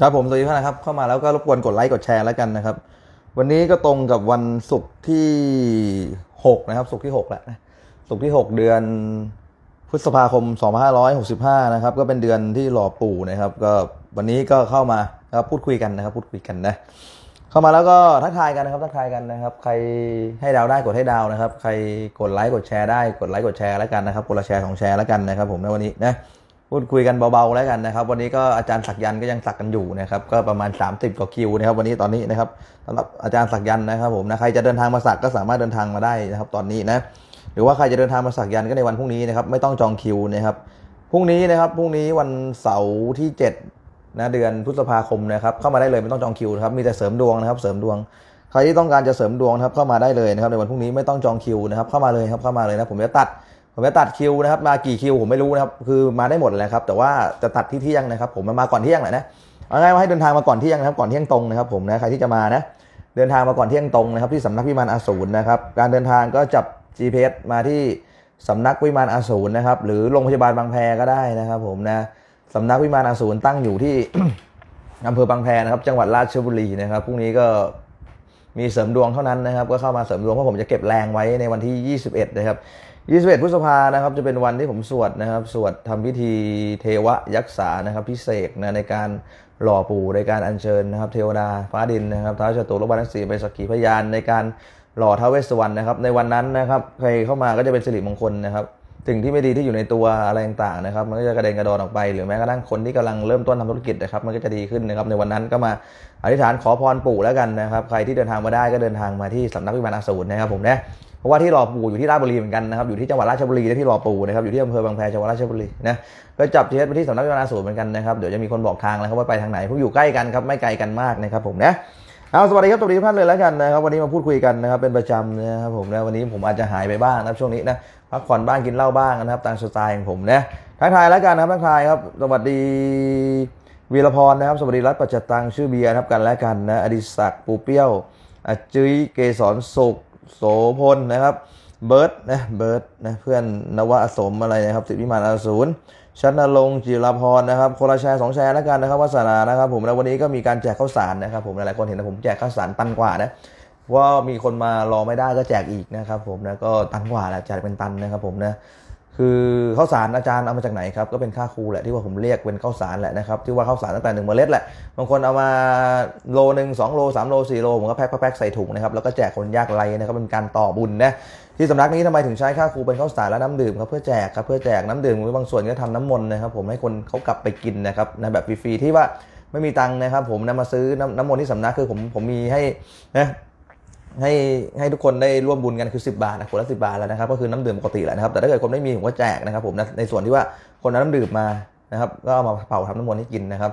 ครับผมสวัสดีท่อนนะครับเข้ามาแล้วก็รบกวนกดไลค์กดแชร์แล้วกันนะครับวันนี้ก็ตรงกับวันศุกร์ที่ 6 นะครับศุกร์ที่6แหละศุกร์ที่ 6 เดือนพฤษภาคม 2565นะครับก็เป็นเดือนที่หล่อปู่นะครับ ก็วันนี้ก็เข้ามาครับพูดคุยกันนะครับ พูดคุยกันนะเข้ามาแล้วก็ทักทายกันนะครับทักทายกันนะครับ ใครให้ดาวได้กดให้ดาวนะครับใครกดไลค์กดแชร์ได้กดไลค์กดแชร์แล้วกันนะครับ กดละแชร์ของแชร์แล้วกันนะครับ ผมในวันนี้นะพูดคุยกันเบาๆ แล้วกันนะครับวันนี้ก็อาจารย์ศักยันก็ยังสักกันอยู่นะครับก็ประมาณ30กว่าคิวนะครับ วันนี้ตอนนี้นะครับสำหรับอาจารย์ศักยันนะครับผมนะใครจะเดินทางมาสักก็สามารถเดินทางมาได้นะครับตอนนี้นะหรือว่าใครจะเดินทางมาสักยันก็ในวันพรุ่งนี้นะครับไม่ต้องจองคิวนะครับพรุ่งนี้นะครับพรุ่งนี้วันเสาร์ที่7นะเดือนพฤษภาคมนะครับเข้ามาได้เลยไม่ต้องจองคิวครับมีแต่เสริมดวงนะครับ เสริมดวง ใครที่ต้องการจะเสริมดวงครับเข้ามาได้เลยนะครับในวันพรุ่งนี้ไม่ต้องจองคิวนะครับเข้ามาเลยครับเข้ามาเลยนะผมจะตัดผมจะตัดคิวนะครับมากี่คิวผมไม่รู้นะครับคือมาได้หมดเลยครับแต่ว่าจะตัดที่เที่ยงนะครับ ผมมาก่อนเที่ยงแหละนะเอาง่ายว่าให้เดินทางมาก่อนเที่ยงนะครับ ก่อนเที่ยงตรงนะครับผมนะใครที่จะมานะเดินทางมาก่อนเที่ยงตรงนะครับ ที่สำนักวิมานอาสูรนะครับ การเดินทางก็จับ GPS มาที่สำนักวิมานอาสูรนะครับ หรือโรงพยาบาลบางแพก็ได้นะครับ ผมนะสำนักวิมานอาสูรตั้งอยู่ที่อำเภอบางแพนะครับจังหวัดราชบุรีนะครับพรุ่งนี้ก็มีเสริมดวงเท่านั้นนะครับ ก็เข้ามาเสริมดวงเพราะผมจะเก็บแรงไว้ในวันที่21นะครับ21พฤษภานะครับจะเป็นวันที่ผมสวดนะครับสวดทำพิธีเทวยักษานะครับพิเศษนะในการหล่อปู่ในการอัญเชิญนะครับเทวดาฟ้าดินนะครับท้าวจตุรบาลทังสีไปสักขีพยานในการหล่อท้าวเวสสวรรณนะครับในวันนั้นนะครับใครเข้ามาก็จะเป็นสิริมงคลนะครับสิ่งที่ไม่ดีที่อยู่ในตัวอะไรต่างๆนะครับมันก็จะกระเด็นกระดอนออกไป หรือแม้กระทั่งคนที่กำลังเริ่มต้นทำธุรกิจนะครับมันก็จะดีขึ้นนะครับในวันนั้นก็มาอธิษฐานขอพรปู่แล้วกันนะครับใครที่เดินทางมาได้ก็เดินทางมาที่สำนักวิมานอสูรนะครับผมนะราะว่าที่รอปูอยู่ที่ราชบุรีเหมือนกันนะครับ อยู่ที่จังหวัดราชบุรีที่รอปูนะครับอยู่ที่อำเภอบางแพจังหวัดราชบุรีนะก็จับเทสไปที่สำนักวินาศูนย์เหมือนกันนะครับเดี๋ยวจะมีคนบอกทางแล้วครับว่าไปทางไหนพวกอยู่ใกล้กันครับไม่ไกลกันมากนะครับผมนะเอาสวัสดีครับสวัสดีทุกท่านเลยแล้วกันนะครับวันนี้มาพูดคุยกันนะครับเป็นประจำนะครับผมนะวันนี้ผมอาจจะหายไปบ้างนะช่วงนี้นะพักผ่อนบ้างกินเหล้าบ้างนะครับ ตามสไตล์ของผมนะทักทายแล้วกันนะครับทักทายครับสวัสดีวีรพรนะครับสวัสดีรัตประจตังชื่อเบียร์ครับกันแลวกันนะอดิศักดิ์ปูเปี้ยวอจุยเกษรสุขโสพลนะครับเบิร์ดนะเบิร์ดนะเพื่อนนวะอสมอะไรนะครับสิบวิมานอสูรชันนรงจิรพรนะครับคนละแชร์สองแชร์แล้วกันนะครับวาสนานะครับ ผมแล้ววันนี้ก็มีการแจกข้าวสารนะครับ ผมหลายคนเห็นนะผมแจกข้าวสารตันกว่านะว่ามีคนมารอไม่ได้ก็แจกอีกนะครับ ผมนะก็ตันกว่าแหละแจกเป็นตันนะครับผมนะคือข้าวสารอาจารย์เอามาจากไหนครับก็เป็นค่าครูแหละที่ว่าผมเรียกเป็นข้าวสารแหละนะครับที่ว่าข้าวสารตั้งแต่หนึ่งเมล็ดแหละบางคนเอามาโลหนึ่งสองโลสามโลสี่โลผมก็แพ็คแพ็คใส่ถุงนะครับแล้วก็แจกคนยากไร้นะครับเป็นการต่อบุญนะที่สำนักนี้ทำไมถึงใช้ค่าครูเป็นข้าวสารและน้ำดื่มครับเพื่อแจกครับเพื่อแจกน้ำดื่มบางส่วนก็ทำน้ำมนต์นะครับ ผมให้คนเขากลับไปกินนะครับในแบบฟรีๆที่ว่าไม่มีตังค์นะครับ ผมนะมาซื้อน้ำน้ำมนต์ที่สำนักคือผมผมมีให้นะให้ให้ทุกคนได้ร่วมบุญกันคือ10บาทนะคนละสิบาทแล้วนะครับ ก็คือน้ำดื่มปกติแหละนะครับ แต่ถ้าเกิดคนไม่มีผมก็แจกนะครับ ผมในส่วนที่ว่าคนน้ำดื่มมานะครับก็เอามาเป่าทำน้ำมนต์ให้กินนะครับ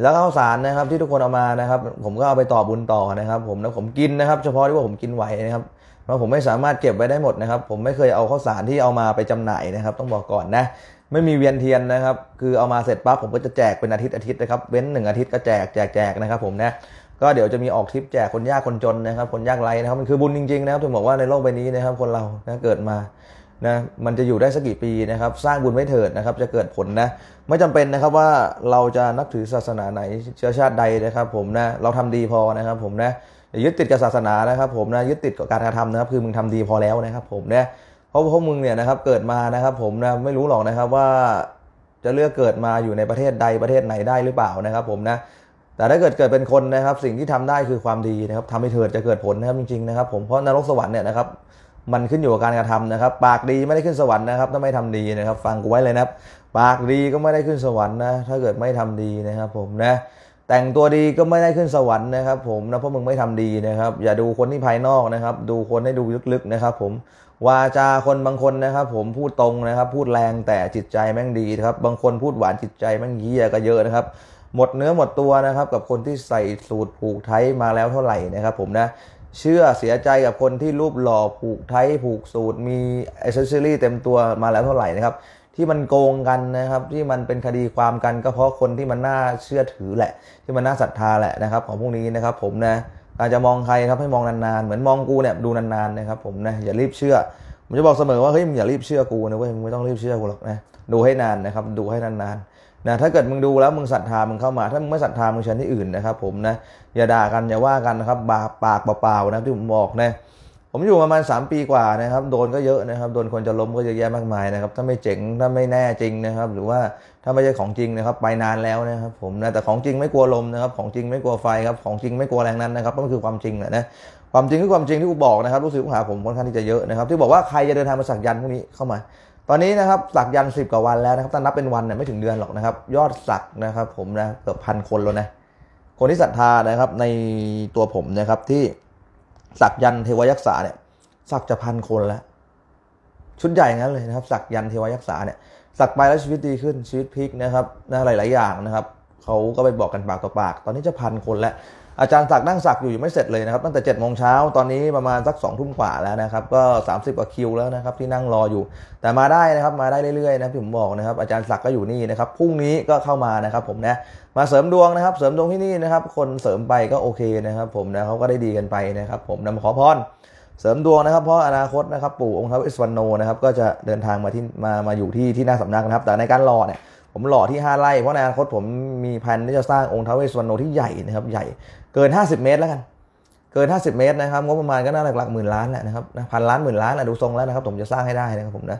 แล้วข้าวสารนะครับที่ทุกคนเอามานะครับ ผมก็เอาไปต่อบุญต่อนะครับ ผมแล้วผมกินนะครับ เฉพาะที่ว่าผมกินไหวนะครับ เพราะผมไม่สามารถเก็บไว้ได้หมดนะครับ ผมไม่เคยเอาข้าวสารที่เอามาไปจำหน่ายนะครับ ต้องบอกก่อนนะ ไม่มีเวียนเทียนนะครับ คือเอามาเสร็จปั๊บผมก็จะแจกเป็นอาทิตย์อาทิตย์นะครับเว้นหนึ่งอาทิตย์ก็แจกแจกแจกนะครับผมนะก็เดี๋ยวจะมีออกทริปแจกคนยากคนจนนะครับ คนยากไร้นะครับ มันคือบุญจริง ๆ นะครับถึงบอกว่าในโลกใบนี้นะครับ คนเรานะเกิดมา นะ มันจะอยู่ได้สักกี่ปีนะครับ สร้างบุญไว้เถิดนะครับ จะเกิดผลนะ ไม่จำเป็นนะครับว่าเราจะนับถือศาสนาไหนเชื้อชาติใดนะครับ ผมนะ เราทำดีพอนะครับผมนะยึดติดกับศาสนานะครับผมนะ ยึดติดกับการกระทำนะครับ คือมึงทำดีพอแล้วนะครับผมนะ เพราะพวกมึงเนี่ยนะครับ เกิดมานะครับ ผมนะ ไม่รู้หรอกนะครับว่าจะเลือกเกิดมาอยู่ในประเทศใดประเทศไหนได้หรือเปล่านะครับผมนะแต่ถ้าเกิดเกิดเป็นคนนะครับ สิ่งที่ทำได้คือความดีนะครับทำให้เถิดจะเกิดผลนะครับจริงๆนะครับผมเพราะนรกสวรรค์เนี่ยนะครับ มันขึ้นอยู่กับการกระทำนะครับ ปากดีไม่ได้ขึ้นสวรรค์นะครับถ้าไม่ทำดีนะครับ ฟังกูไว้เลยนะครับ ปากดีก็ไม่ได้ขึ้นสวรรค์นะถ้าเกิดไม่ทำดีนะครับ ผมนะแต่งตัวดีก็ไม่ได้ขึ้นสวรรค์นะครับผมนะเพราะมึงไม่ทำดีนะครับ อย่าดูคนที่ภายนอกนะครับ ดูคนให้ดูลึกๆนะครับ ผมวาจาคนบางคนนะครับ ผมพูดตรงนะครับ พูดแรงแต่จิตใจแม่งดีครับ บางคนพูดหวานจิตใจแม่งเยี่ยก็เยอะนะครับหมดเนื้อหมดตัวนะครับกับคนที่ใส่สูตรผูกไทยมาแล้วเท่าไหร่นะครับผมนะเชื่อเสียใจกับคนที่รูปหล่อผูกไทยผูกสูตรมีอิสเซอรี่เต็มตัวมาแล้วเท่าไหร่นะครับที่มันโกงกันนะครับที่มันเป็นคดีความกันก็เพราะคนที่มันน่าเชื่อถือแหละ ที่มันน่าศรัทธาแหละนะครับของพวกนี้นะครับผมนะอาจจะมองใครครับให้มองนานๆเหมือนมองกูเนี่ยดูนานๆนะครับผมนะอย่ารีบเชื่อผมจะบอกเสมอว่าเฮ้ยมึงอย่ารีบเชื่อกูนะเว้ยมึงไม่ต้องรีบเชื่อกูหรอกนะดูให้นานนะครับดูให้นานๆนะถ้าเกิดมึงดูแล้วมึงศรัทธามึงเข้ามา ถ้ามึงไม่ศรัทธามึงเชิญที่อื่นนะครับผมนะอย่าด่ากันอย่าว่ากันนะครับปากปากเปล่าๆนะที่ผมบอกนะผมอยู่ประมาณ 3 ปีกว่านะครับ โดนก็เยอะนะครับโดนคนจะล้มก็เยอะแยะมากมายนะครับถ้าไม่เจ๋งถ้าไม่แน่จริงนะครับหรือว่าถ้าไม่ใช่ของจริงนะครับไปนานแล้วนะครับผมนะแต่ของจริงไม่กลัวลมนะครับ ของจริงไม่กลัวไฟครับของจริงไม่กลัวแรงนั้นนะครับก็คือความจริงแหละนะความจริงคือความจริงที่กูบอกนะครับ รู้สึกว่าผมค่อนข้างที่จะเยอะนะครับที่บอกว่าใครจะเดินทางมาสักยันพวกนี้เข้ามาอนนี้นะครับสักยันสิบกว่าวันแล้วนะครับ ถ้านับเป็นวันเนี่ยไม่ถึงเดือนหรอกนะครับ ยอดสักนะครับ ผมนะเกือบพันคนแล้วนะคนที่ศรัทธานะครับในตัวผมนะครับที่สักยันเทวยักษาเนี่ย สักจะพันคนแล้ว ชุดใหญ่งั้นเลยนะครับสักยันเทวยักษาเนี่ยสักไปแล้วชีวิตดีขึ้นชีวิตพลิกนะครับนะหลาย ๆ อย่างนะครับเขาก็ไปบอกกันปากต่อปาก ตอนนี้จะพันคนแล้วอาจารย์สักนั่งสักอยู่ยังไม่เสร็จเลยนะครับตั้งแต่7จ็ดโมงเช้าตอนนี้ประมาณสัก2องทุ่มกว่าแล้วนะครับก็ 30กว่าคิวแล้วนะครับที่นั่งรออยู่ แต่มาได้นะครับมาได้เรื่อยๆนะผมบอกนะครับ อาจารย์สักก็อยู่นี่นะครับพรุ่งนี้ก็เข้ามานะครับผมนะมาเสริมดวงนะครับ เสริมดวงที่นี่นะครับคนเสริมไปก็โอเคนะครับ ผมนะเขาก็ได้ดีกันไปนะครับผมนำขอพรเสริมดวงนะครับ เพราะอนาคตนะครับปู่องค์ท้าวอิสวรโนนะครับก็จะเดินทางมาที่มามาอยู่ที่ที่หน้าสำนักนะครับแต่ในการรอเนี่ยผมหล่อที่ 5ไร่เพราะในอนาคตผมมีแผนที่จะสร้างองค์ท้าวเวสสวรรณโที่ใหญ่นะครับ ใหญ่เกิน 50 เมตรแล้วกันเกิน50 เมตรนะครับงบประมาณก็น่าหลักๆหมื่นล้านแหละนะครับพัน ล้านหมื่นล้านนะดูทรงแล้วนะครับ ผมจะสร้างให้ได้นะครับผมนะ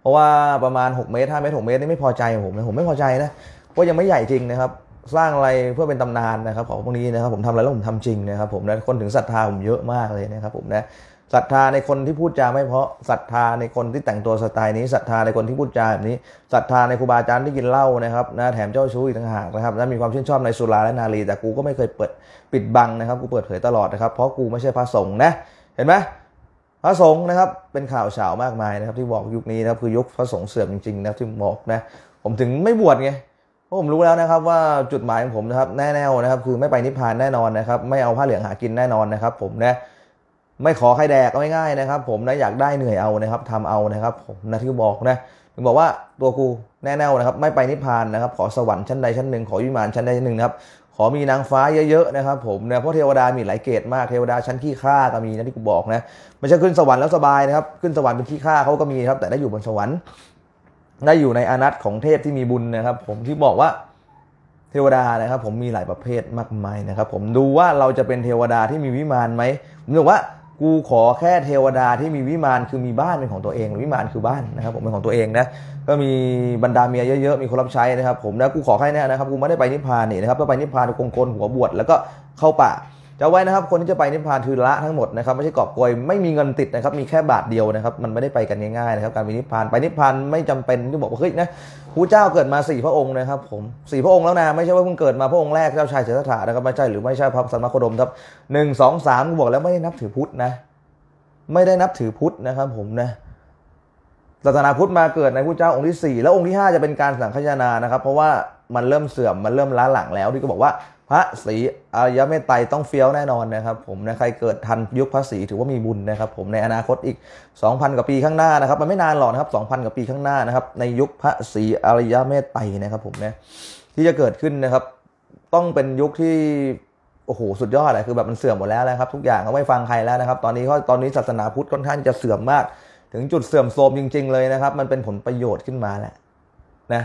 เพราะว่าประมาณ 6 เมตร5เมตร6เมตรนี่ไม่พอใจผมนะผมไม่พอใจนะพรายังไม่ใหญ่จริงนะครับสร้างอะไรเพื่อเป็นตำนานนะครับของพวกนี้นะครับผมทำอะไรแล้วผมทำจริงนะครับผมนะคนถึงศรัทธาผมเยอะมากเลยนะครับ ผมนะศรัทธาในคนที่พูดจาไม่เพาะศรัทธาในคนที่แต่งตัวสไตล์นี้ศรัทธาในคนที่พูดจาแบบนี้ศรัทธาในครูบาอาจารย์ที่กินเหล้านะครับนะแถมเจ้าชู้อีกต่างหากนะครับและมีความชื่นชอบในสุราและนาลีแต่กูก็ไม่เคยเปิดปิดบังนะครับ กูเปิดเผยตลอดนะครับ เพราะกูไม่ใช่พระสงฆ์นะ เห็นไหมพระสงฆ์นะครับเป็นข่าวเฉามากมายนะครับ ที่บอกยุคนี้นะครับคือยุคพระสงฆ์เสื่อมจริงๆนะที่บอกนะ ผมถึงไม่บวชไงพราะผมรู้แล้วนะครับว่าจุดหมายของผมนะครับแน่ๆนะครับ คือไม่ไปนิพพานแน่นอนนะครับ ไม่เอาผ้าเหลืองหากินแน่นอนนะครับ ผมนะไม่ขอใครแดกง่ายๆนะครับผมนะอยากได้เหนื่อยเอานะครับทำเอานะครับผมนะที่บอกนะถึงบอกว่าตัวกูแน่แน่นะครับ ไม่ไปนิพพานนะครับ ขอสวรรค์ชั้นใดชั้นหนึ่ง ขอวิมานชั้นใดชั้นหนึ่งครับขอมีนางฟ้าเยอะๆนะครับผมเนะเพราะเทวดามีหลายเกรดมากเทวดาชั้นขี้ข้าก็มีนะที่กูบอกนะไม่ใช่ขึ้นสวรรค์แล้วสบายนะครับขึ้นสวรรค์เป็นขี้ข้าเขาก็มีครับแต่ได้อยู่บนสวรรค์ได้อยู่ในอนัตของเทพที่มีบุญนะครับ ผมที่บอกว่าเทวดานะครับ ผมมีหลายประเภทมากมายนะครับ ผมดูว่าเราจะเป็นเทวดาที่มีวิมานไหมผมบอกว่ากูขอแค่เทวดาที่มีวิมานคือมีบ้าน เป็นของตัวเองวิมานคือบ้านนะครับผมเป็นของตัวเองนะก็มีบรรดาเมียเยอะๆ มีคนรับใช้นะครับผมนะกูขอแค่นี้นะครับ กูไม่ได้ไปนิพพานนี่นะครับถ้าไปนิพพานกงโกนหัวบวชแล้วก็เข้าป่าจะไว้นะครับคนที่จะไปนิพพานคือละทั้งหมดนะครับไม่ใช่กอบโกยไม่มีเงินติดนะครับ มีแค่บาทเดียวนะครับ มันไม่ได้ไปกันง่ายๆนะครับการไปนิพพานไปนิพพานไม่จำเป็นที่บอกว่าเฮ้ยนะผู้เจ้าเกิดมาสี่พระองค์นะครับผมสี่พระองค์แล้วนะไม่ใช่ว่าเพิ่งเกิดมาพระองค์แรกเจ้าชายเสด็จถานะครับไม่ใช่หรือไม่ใช่พระสัมมาโคดมครับหนึ่งสองสามบอกแล้วไม่ได้นับถือพุทธนะไม่ได้นับถือพุทธนะครับผมนะศาสนาพุทธมาเกิดในผู้เจ้าองค์ที่สี่แล้วองค์ที่ห้าจะเป็นการสังฆายนานะครับ เพราะว่ามันเริ่มเสื่อมมันเริ่มล้าหลังแล้วที่ก็บอกว่าพระศรีอริยเมตไตรต้องเฟี้ยวแน่นอนนะครับ ผมนะใครเกิดทันยุคพระศรีถือว่ามีบุญนะครับ ผมในอนาคตอีก 2,000กว่าปีข้างหน้านะครับ มันไม่นานหรอกนะครับ2,000กว่าปีข้างหน้านะครับ ในยุคพระศรีอริยเมตไตรนะครับ ผมนะที่จะเกิดขึ้นนะครับ ต้องเป็นยุคที่โอ้โหสุดยอดเลยคือแบบมันเสื่อมหมดแล้วนะครับทุกอย่างเขาไม่ฟังใครแล้วนะครับ ตอนนี้ก็ตอนนี้ศาสนาพุทธค่อนข้างจะเสื่อมมาก ถึงจุดเสื่อมโทรมจริงๆ เลยนะครับมันเป็นผลประโยชน์ขึ้นมาแหละนะ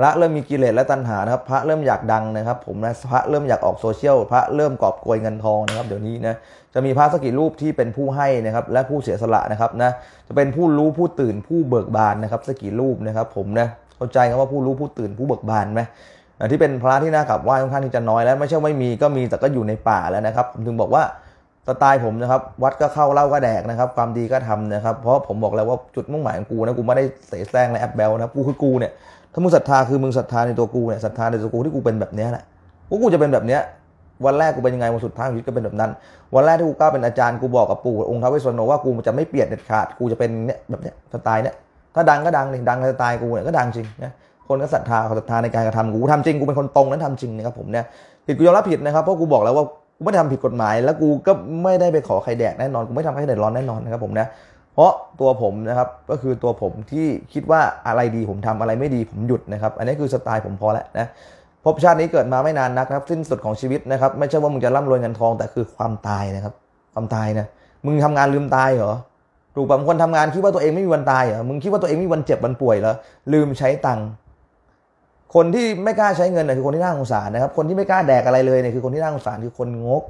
พระเริ่มมีกิเลสและตัณหานะครับพระเริ่มอยากดังนะครับผมนะพระเริ่มอยากออกโซเชียลพระเริ่มกอบโกยเงินทองนะครับเดี๋ยวนี้นะจะมีพระสกิรูปที่เป็นผู้ให้นะครับและผู้เสียสละนะครับนะจะเป็นผู้รู้ผู้ตื่นผู้เบิกบานนะครับสกิรูปนะครับผมนะเข้าใจครับว่าผู้รู้ผู้ตื่นผู้เบิกบานไหมที่เป็นพระที่น่ากลับไหว้ค่อนข้างที่จะน้อยแล้วไม่ใช่ไม่มีก็มีแต่ก็อยู่ในป่าแล้วนะครับผมถึงบอกว่าสไตล์ผมนะครับวัดก็เข้าเล่าก็แดกนะครับความดีก็ทำนะครับเพราะผมบอกแล้วว่าจุดมุ่งหมายของกูนะกูไม่ได้เสแสร้งแลแอบเบลนะกูคือกูเนี่ยถ้ามึงศรัทธาคือมึงศรัทธาในตัวกูเนี่ยศรัทธาในตัวกูที่กูเป็นแบบเนี้ยแหละ่ากูจะเป็นแบบเนี้ยวันแรกกูเป็นยังไงวันสุดท้ายของชีวิตก็เป็นแบบนั้น วันแรกที่กูกล้าเป็นอาจารย์กูบอกกับปู่องค์ท้าวเวสสุวรรณว่ากูจะไม่เปลี่ยนเด็ดขาดกูจะเป็นเนี่ยแบบเนี้ยสไตล์เนี้ยถ้าดังก็ดังเลยดังสไตล์กูเนี่ยก็ดังจริงนะคนก็ศรัทธาเขาศรัทธาในการกระทำกูทำจริงกูเป็นคนตรงนั้นทำจริงนะครับผมเนี่ยผิดกูยอมรับผิดนะครับเพราะกูบอกแล้วว่ากูไม่ทำผิดกฎหมายแล้วกูก็ไม่ได้ไปขอใครแดกแน่นอนกูไม่ทำให้เดือดร้อนแน่นอนนะครับผมนะเพราะตัวผมนะครับก็คือตัวผมที่คิดว่าอะไรดีผมทำอะไรไม่ดีผมหยุดนะครับ อันนี้คือสไตล์ผมพอแล้วนะพบชาตินี้เกิดมาไม่นานนักครับสิ้นสุดของชีวิต นะครับไม่ใช่ว่ามึงจะร่ำรวยเงินทอง แต่คือความตายนะครับ ความตายนะมึงทำงานลืมตายเหรอถูกบางคนทำงานคิดว่าตัวเองไม่มีวันตายเหรอมึงคิดว่าตัวเองมีวันเจ็บวันป่วยเหรอลืมใช้ตังค์คนที่ไม่กล้าใช้เงินเนี่ยคือคนที่น่าสงสารนะครับคนที่ไม่กล้าแดกอะไรเลยเนี่ยคือคนที่น่าสงสารคือคนงก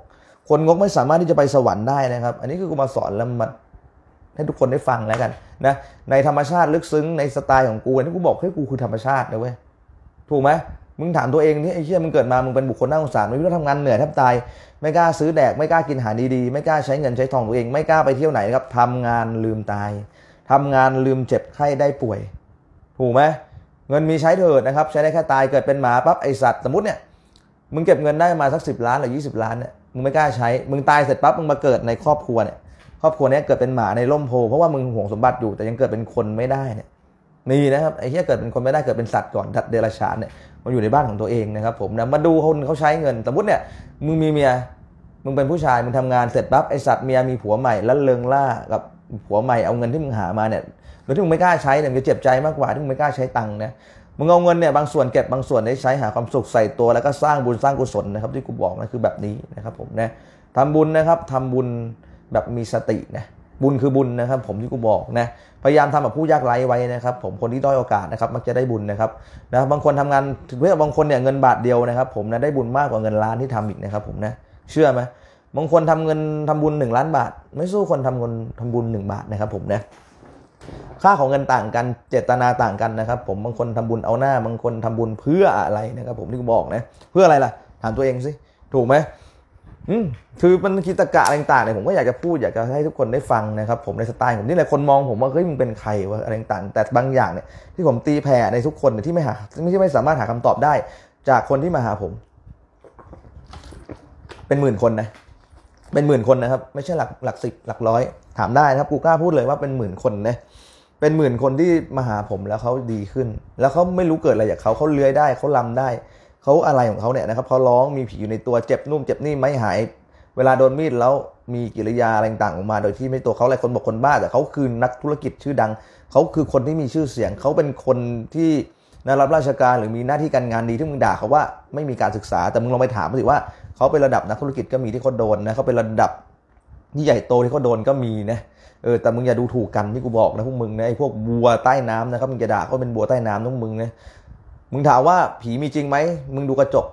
คนงกไม่สามารถที่จะไปสวรรค์ได้นะครับ อันนี้คือกูมาสอนแล้วมาให้ทุกคนได้ฟังแล้วกันนะ ในธรรมชาติลึกซึ้งในสไตล์ของกูที่กูบอกให้กูคือธรรมชาตินะเว้ยถูกไหมมึงถามตัวเองนี่ไอ้เชี่ยมึงเกิดมามึงเป็นบุคคลน่าสงสารไม่รู้ทำงานเหนื่อยแทบตายไม่กล้าซื้อแดก ไม่กล้ากินอาหารดีๆ ไม่กล้าใช้เงินใช้ทองตัวเอง ไม่กล้าไปเที่ยวไหนครับทำงานลืมตายทำงานลืมเจ็บไข้ได้ป่วย ถูกไหมเงินมีใช้เถิดนะครับใช้ได้แค่ตายเกิดเป็นหมาปั๊บไอสัตว์สมมติเนี่ยมึงเก็บเงินได้มาสักสิบล้านหรือยี่สิบล้านเนี่ยมึงไม่กล้าใช้มึงตายเสร็จปั๊บมึงมาเกิดในครอบครัวเนี่ยครอบครัวนี้เกิดเป็นหมาในร่มโพ เพราะว่ามึงห่วงสมบัติอยู่ แต่ยังเกิดเป็นคนไม่ได้เนี่ยนี่นะครับไอ้ที่เกิดเป็นคนไม่ได้เกิดเป็นสัตว์ก่อน ดัเดรัจฉานเนี่ย มันอยู่ในบ้านของตัวเองนะครับผมนะมาดูคนเขาใช้เงิน สมมติเนี่ย มึงมีเมีย มึงเป็นผู้ชาย มึงทำงานเสร็จปั๊บไอ้สัตว์เมียมีผัวใหม่แล้วเลิงล่า กับผัวใหม่เอาเงินที่มึงหามาเนี่ยรือที่มึงไม่กล้าใช้เนี่ยมึงจะเจ็บใจมากกว่า ที่มึงไม่กล้าใช้ตังค์นะ มึงเอาเงินเนี่ยบางส่วนเก็บบางส่วนได้ใช้หาความสุขใส่ตัว แล้วก็สร้างบุญสร้างกุศลนะครับ ที่กูบอกนะคือแบบนี้นะครับผมนะทำบุญนะครับทาบุญแบบมีสตินะบุญคือบุญนะครับ ผมที่กูบอกนะพยายามทำแบบผู้ยากไร้ไว้นะครับ ผมคนที่ด้อยโอกาสนะครับมักจะได้บุญนะครับนะบางคนทำงานถึงเพื่อบางคนเนี่ยเงินบาทเดียวนะครับ ผมนะได้บุญมากกว่าเงินล้านที่ทำอีกนะครับ ผมนะเชื่อไหมบางคนทำเงินทำบุญ1ล้านบาท ไม่สู้คนทำเงินทำบุญ 1 บาทนะครับผมนะค่าของเงินต่างกันเจตนาต่างกันนะครับ ผมบางคนทำบุญเอาหน้า บางคนทำบุญเพื่ออะไรนะครับ ผมที่กูบอกนะ เพื่ออะไรล่ะ ถามตัวเองสิถูกไหมคือมันคิดตะกะอะไรต่างๆเนี่ยผมก็อยากจะพูดอยากจะให้ทุกคนได้ฟังนะครับผมในสไตล์ผมนี่แหละคนมอง ผมว่าเฮ้ยมึงเป็นใครวะอะไรต่างๆ แต่บางอย่างเนี่ยที่ผมตีแผ่ในทุกคนเนี่ยที่ไม่หาไม่ใช่ไม่สามารถหาคำตอบได้ จากคนที่มาหาผม เป็นหมื่นคนนะ เป็นหมื่นคนนะครับไม่ใช่หลักหลักสิบหลักร้อยถามได้นะครับ กูกล้าพูดเลยว่าเป็นหมื่นคนนะเป็นหมื่นคนที่มาหาผมแล้วเขาดีขึ้น แล้วเขาไม่รู้เกิดอะไรจากเขาเขาเลื้อยได้เขาลำได้เขาอะไรของเขาเนี่ยนะครับเขาร้องมีผีอยู่ในตัวเจ็บนุ่มเจ็บนี่ไม่หาย เวลาโดนมีดแล้วมีกิริยาอะไรต่างออกมา โดยที่ไม่ตัวเขาอะไรคนบอกคนบ้าแต่เขาคือนักธุรกิจชื่อดัง เขาคือคนที่มีชื่อเสียงเขาเป็นคนที่นะรับราชการหรือมีหน้าที่การงานดีที่มึงด่าเขาว่าไม่มีการศึกษา แต่มึงลองไปถามสิว่า เขาเป็นระดับนักธุรกิจก็มีที่เขาโดนนะเขาเป็นระดับที่ใหญ่โตที่เขาโดนก็มีนะเออแต่มึงอย่าดูถูกกันที่กูบอกนะพวกมึงนะไอ้พวกบัวใต้น้ำนะครับมึงจะด่าก็เป็นบัวใต้น้ำพวกมึงนะมึงถามว่าผีมีจริงไหม มึงดูกระจก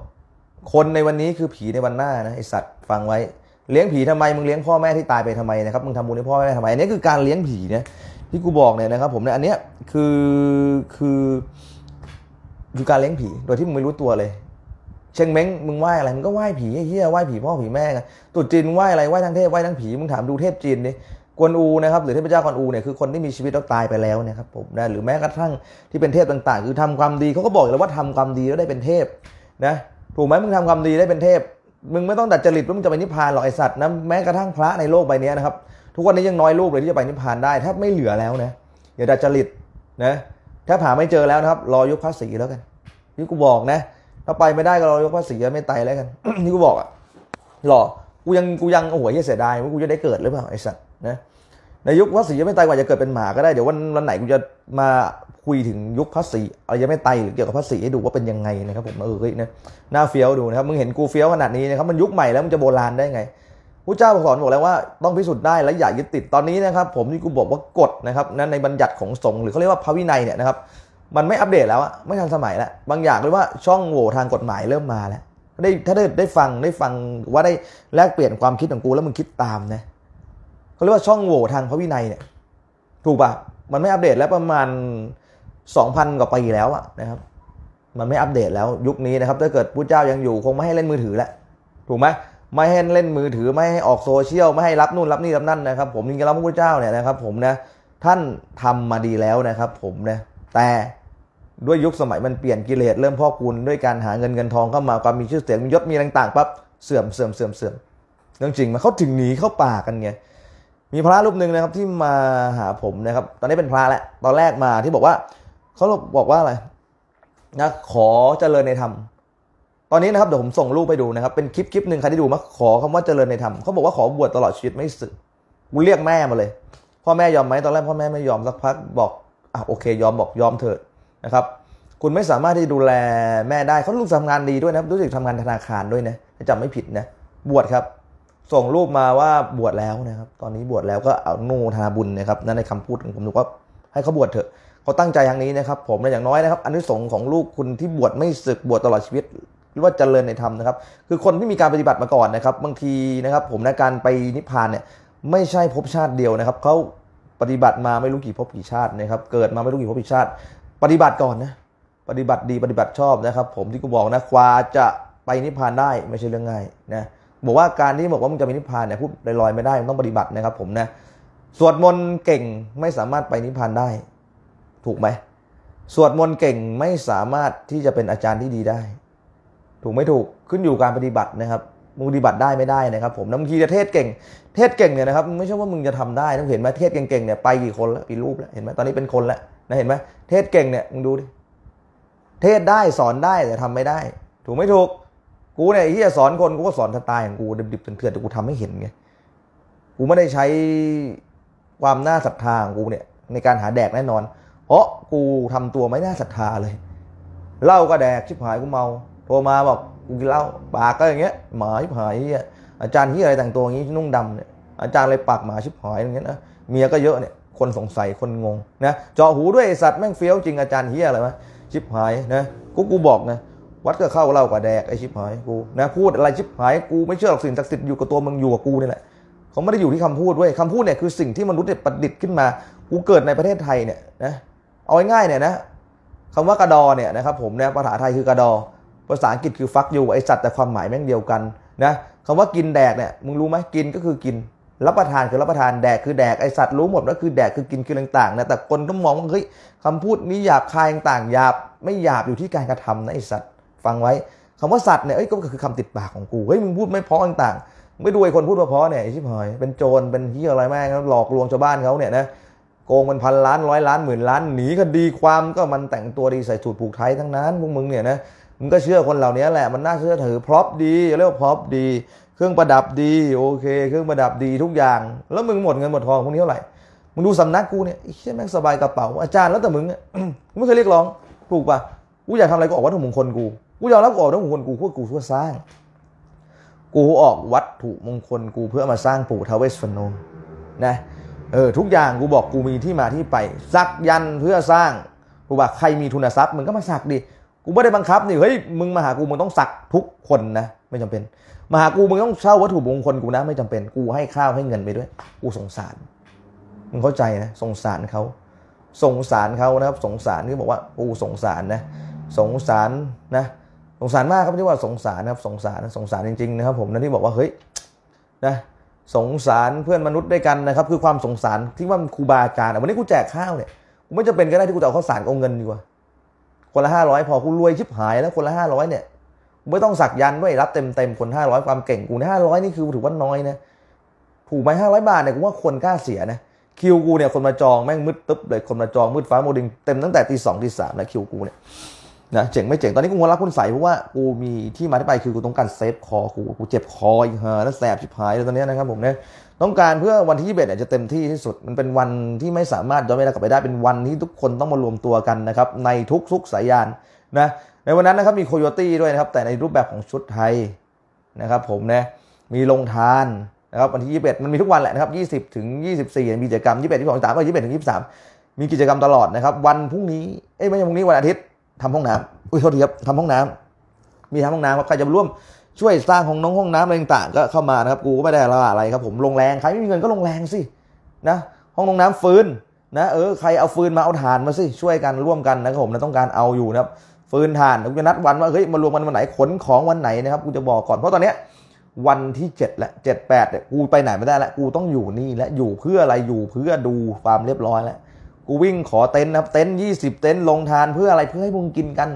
คนในวันนี้คือผีในวันหน้านะไอสัตว์ฟังไว้ เลี้ยงผีทำไม มึงเลี้ยงพ่อแม่ที่ตายไปทำไมนะครับ มึงทำบุญให้พ่อแม่ทำไม อันนี้คือการเลี้ยงผีเนี่ยที่กูบอกเนี่ยนะครับ ผมเนี่ยอันเนี้ยคือคือคือการเลี้ยงผีโดยที่มึงไม่รู้ตัวเลย เชงเม้งมึงไหว้อะไร มึงก็ไหว้ผีเฮียไหว้ผีพ่อผีแม่ไงตุ๊จีนไหว้อะไรไหว้ทั้งเทพไหว้ทั้งผี มึงถามดูเทพจีนดิกวนอูนะครับหรือเทพเจ้ากวนอูเนี่ยคือคนที่มีชีวิตแล้วตายไปแล้วนะครับผมนะหรือแม้กระทั่งที่เป็นเทพต่างๆคือทำความดีเขาก็บอกแล้วว่าทำความดีแล้วได้เป็นเทพนะถูกไหมมึงทำความดีได้เป็นเทพมึงไม่ต้องดัดจริตว่ามึงจะไปนิพพานหรอกไอสัตว์นะแม้กระทั่งพระในโลกใบนี้นะครับทุกวันนี้ยังน้อยรูปเลยที่จะไปนิพพานได้แทบไม่เหลือแล้วนะอย่าดัดจริตนะถ้าผ่าไม่เจอแล้วนะครับรอยุคภาษีแล้วกันนี่กูบอกนะถ้าไปไม่ได้ก็รอยกภาษีไม่ไตแล้วกัน นี่กูบอกอะหรอกูยังกูยังโอ้โหเสียดายว่ากูจะได้เกิดหรือเปล่าไอสัตวนะในยุคพระศรียังไม่ไตกว่าจะเกิดเป็นหมาก็ได้เดี๋ยววันวันไหนกูจะมาคุยถึงยุคพระศรีเรายังไม่ไตหรือเกี่ยวกับพระศรีให้ดูว่าเป็นยังไงนะครับผมเออเฮ้ยนะหน้าเฟี้ยวดูนะครับมึงเห็นกูเฟี้ยวขนาดนี้นะครับมันยุคใหม่แล้วมึงจะโบราณได้ไงพระเจ้าสอนบอกแล้วว่าต้องพิสูจน์ได้และอย่ายึดติดตอนนี้นะครับผมที่กูบอกว่ากฎนะครับนั้นในบัญญัติของสงฆ์หรือเขาเรียกว่าพระวินัยเนี่ยนะครับมันไม่อัปเดตแล้วอะไม่ทันสมัยแล้วบางอย่างเรียกว่าช่องโหว่ทางกฎหมายเริ่มมาแล้วได้ถ้าได้ได้ฟังได้ฟังว่าได้แลกเปลี่ยนความคิดของกูแล้วมึงคิดตามนะเขาเรียกว่าช่องโหว่ทางพระวินัยเนี่ยถูกปะมันไม่อัปเดตแล้วประมาณ 2,000กว่าปีแล้วอะนะครับมันไม่อัปเดตแล้วยุคนี้นะครับถ้าเกิดพระเจ้ายังอยู่ คงไม่ให้เล่นมือถือแล้วถูกไหมไม่ให้เล่นมือถือไม่ให้ออกโซเชียล ไม่ให้รับนู่นรับนี่รับนั่นนะครับ ผมจริงๆแล้วพระุทธเจ้าเนี่ยนะครับ ผมนะท่านทำมาดีแล้วนะครับ ผมนะแต่ด้วยยุคสมัยมันเปลี่ยนกิเลสเริ่มพ่อคุณด้วยการหาเงินเงินทองเข้ามาความมีชื่อเสียงมียศมีต่างๆปั๊บเสื่อมเสื่อมเสื่อมเสื่อมเรื่องจริงมาเขาถึงหนีเข้าป่ากันไงมีพระรูปหนึ่งนะครับที่มาหาผมนะครับ ตอนนี้เป็นพระแล้ว ตอนแรกมาที่บอกว่าเขาบอกว่าอะไร นะ ขอเจริญในธรรมตอนนี้นะครับเดี๋ยวผมส่งรูปไปดูนะครับเป็นคลิปคลิปหนึ่งใครที่ดูมาขอคำว่าเจริญในธรรมเขาบอกว่าขอบวชตลอดชีวิตไม่สึกกูเรียกแม่มาเลยพ่อแม่ยอมไหมตอนแรกพ่อแม่ไม่ยอมสักพัก บอกอ่ะโอเค ยอมบอกยอมเถอะนะครับ คุณไม่สามารถที่ดูแลแม่ได้เขาลูกทำงานดีด้วยนะรู้สึกทำงานธนาคารด้วยนะจำไม่ผิดนะบวชครับส่งรูปมาว่าบวชแล้วนะครับ ตอนนี้บวชแล้วก็เอาโนธาบุญนะครับนั่นในคำพูดของผมถือว่า ให้เขาบวชเถอะเขาตั้งใจอย่างนี้นะครับ ผมในอย่างน้อยนะครับอันที่สงของลูกคุณที่บวชไม่ศึกบวชตลอดชีวิต หรือว่าเจริญในธรรมนะครับ คือคนที่มีการปฏิบัติมาก่อนนะครับ บางทีนะครับ ผมในการไปนิพพานเนี่ยไม่ใช่ภพชาติเดียวนะครับเขาปฏิบัติมาไม่รู้กี่ภพกี่ชาตินะครับ เกิดมาไม่รู้กี่ภพกี่ชาติ ปฏิบัติก่อนนะปฏิบัติดีปฏิบัติชอบนะครับ ผมที่กูบอกนะควาจะไปนิพพานได้ ไม่ใช่เรื่องง่ายนะบอกว่าการที่บอกว่ามึงจะไปนิพพานเนี่ยพูดลอยๆไม่ได้ต้องปฏิบัตินะครับผมนะ สวดมนต์เก่งไม่สามารถไปนิพพานได้ ถูกไหมสวดมนต์เก่งไม่สามารถที่จะเป็นอาจารย์ที่ดีได้ ถูกไม่ถูกขึ้นอยู่การปฏิบัตินะครับมึงปฏิบัติได้ไม่ได้นะครับ ผมบางทีจะเทศเก่ง เทศเก่งเนี่ยนะครับไม่ใช่ว่ามึงจะทำได้ต้องเห็นไหมเทศเก่งๆเนี่ยไปกี่คนแล้วกี่รูปแล้วเห็นไหมตอนนี้เป็นคนแล้วนะเห็นไหมเทศเก่งเนี่ยมึงดูดิเทศได้สอนได้แต่ทำไม่ได้ ถูกไม่ถูกกูเนี่ยที่จะสอนคนกูก็สอนสไตล์ของกูดิบๆเถื่อนๆแต่กูทำให้เห็นไงกูไม่ได้ใช้ความน่าศรัทธาของกูเนี่ยในการหาแดกแน่นอน เพราะกูทำตัวไม่น่าศรัทธาเลยเล่าก็แดกชิบหายกูเมาโทรมาบอกกูกินเหล้าปากก็อย่างเงี้ย หมาชิบหายอาจารย์ที่อะไรแต่งตัวอย่างนี้นุ่งดำเนี่ยอาจารย์เลยปากหมาชิบหายอย่างเงี้ยนะเมียก็เยอะเนี่ยคนสงสัยคนงงนะเจาะหูด้วยไอสัตว์แม่งเฟี้ยวจริงอาจารย์เฮียอะไรวะชิบหายนะกูกูบอกนะวัดก็เข้าเล่ากับแดกไอชิบหายกูนะพูดอะไรชิบหายกู ไม่เชื่อหรอกสิ่งศักดิ์สิทธิ์อยู่กับตัวมึงอยู่กับกูนี่แหละเขาไม่ได้อยู่ที่คำพูดเว้ยคำพูดเนี่ยคือสิ่งที่มนุษย์เนี่ยประดิษฐ์ขึ้นมา กูเกิดในประเทศไทยเนี่ยนะเอาง่ายๆเนี่ยนะคำว่ากระดอเนี่ยนะครับผมเนี่ยภาษาไทยคือกระดอภาษาอังกฤษคือฟักอยู่ไอสัตว์แต่ความหมายแม่งเดียวกันนะคำว่ากินแดกเนี่ยมึงรู้ไหมกินก็คือกินรับประทานคือรับประทานแดกคือแดกไอสัตว์รู้หมดแล้วคือ แดกคือกินคือต่างๆนะแต่คนต้องมองว่าเฮ้ยคำพูดนี้หยาบคายต่างหยาบไม่หยาบอยู่ที่การกระทำนะไอสัตว์ังไว้คำว่าสัตว์เนี่ยเอ้ยก็คือคำติดปากของกูเฮ้ยมึงพูดไม่เพาะต่าง ๆ ไม่ดูไอ้คนพูดเพาะเนี่ยชิบหายเป็นโจรเป็นเฮียอะไรแม่งหลอกลวงชาวบ้านเขาเนี่ยนะโกงเป็นพันล้านร้อยล้านหมื่นล้านหนีคดีความก็มันแต่งตัวดีใส่สูตรผูกไทยทั้งนั้นพวกมึงเนี่ยนะมึงก็เชื่อคนเหล่านี้แหละมันน่าเชื่อถือพร็อพดีเรียกว่าพร็อพดี เครื่องประดับดีโอเค เครื่องประดับดีทุกอย่าง แล้วมึงหมดเงินหมดทองพวกนี้เท่าไหร่มึงดูสำนักกูเนี่ยใช่แม่งสบายกระเป๋าอาจารย์แล้วแต่มึงไม่เคยเรียกร้องถูกปะกูอยากทำอะไรก็ออกวัตถุมงคลกูกูยอมรับออกทั้งมงคลกูเพื่อกูเพื่อสร้าง กูออกวัตถุมงคลกูเพื่อมาสร้างปู่ทาวเวสฟนโนนะเออทุกอย่างกูบอกกูมีที่มาที่ไปสักยันเพื่อสร้างกูบอกใครมีทุนทรัพย์มึงก็มาสักดิกูไม่ได้บังคับนี่เฮ้ยมึงมาหากูมึงต้องสักทุกคนนะ ไม่จำเป็น มาหากูมึงต้องเช่าวัตถุมงคลกูนะไม่จำเป็นกูให้ข้าวให้เงินไปด้วยกูสงสารมึงเข้าใจนะสงสารเขาสงสารเขานะครับ สงสารที่บอกว่ากูสงสารนะ สงสารนะสงสารมากครับที่ว่าสงสารนะครับสงสารสงสารจริงๆนะครับผมนะที่บอกว่าเฮ้ยนะสงสารเพื่อนมนุษย์ด้วยกันนะครับคือความสงสารที่ว่าครูบาอาจารย์วันนี้กูแจกข้าวเนี่ยกูไม่จะเป็นก็ได้ที่กูจะเอาข้าวสารเอาเงินดีกว่า คนละห้าร้อยพอกูรวยชิบหายแล้วคนละห้าร้อยเนี่ยไม่ต้องสักยันด้วยรับเต็มๆคนห้าร้อยความเก่งกูห้าร้อยนี่คือถือว่าน้อยนะถูกไหมห้าร้อยบาทเนี่ยกูว่าคนกล้าเสียนะคิวกูเนี่ยคนมาจองแม่งมืดตึ๊บเลยคนมาจองมืดฟ้าโมดิงเต็มตั้งแต่ตีสองตีสามแล้วคิวกูเนี่ยนะเจ๋งไม่เจ๋งตอนนี้กูงวรับคุณใส เพราะว่ากูมีที่มาที่ไปคือกูต้องการเซฟคอกูกูเจ็บคออีกฮะแล้วแสบชิบหายเลยตอนนี้นะครับผมเนี่ยต้องการเพื่อวันที่ยี่สิบเอ็ดเนี่ยจะเต็มที่ที่สุด มันเป็นวันที่ไม่สามารถย้อนเวลากลับไปได้เป็นวันที่ทุกคนต้องมารวมตัวกันนะครับในทุกทุกสายยานนะในวันนั้นนะครับมีโคโยตี้ด้วยนะครับแต่ในรูปแบบของชุดไทยนะครับผมนะมีลงทานนะครับวันที่ยี่สิบเอ็ดมันมีทุกวันแหละนะครับิบถึงี่มีกิจกรรมส1 2สามก็็ดถึง23 มีกิจกรรมตลอดนะครับวันพรุ่งนี้เอ้ยไม่ใช่พรุ่งนี้วันอาทิตย์ทำห้องน้ำอุ้ยโทษทีครับทำห้องน้ำมีทำห้องน้ำครับใครจะร่วมช่วยสร้างของน้องห้องน้ำอะไรต่างๆ ก็เข้ามานะครับ กูก็ไม่ได้อะไรครับผมลงแรงใครไม่มีเงินก็ลงแรงสิ นะ ห้องลงน้ำฟืน นะ เออ ใครเอาฟืนมาเอาถ่านมาสิ ช่วยกันร่วมกันนะครับผมนะต้องการเอาอยู่นะครับ ฟืนถ่านกูจะนัดวันว่า เฮ้ย มารวมกันวันไหน ขนของวันไหนนะครับ กูจะบอกก่อน เพราะตอนเนี้ยวันที่7และเจ็ดแปดเนี่ยกูไปไหนไม่ได้ละกูต้องอยู่นี่และอยู่เพื่ออะไร อยู่เพื่อดูความเรียบร้อยแล้วกูวิ่งขอเต็นท์นะเต็นท์ยี่สิบเต็นท์ลงทานเพื่ออะไรเพื่อให้พวงกินกัน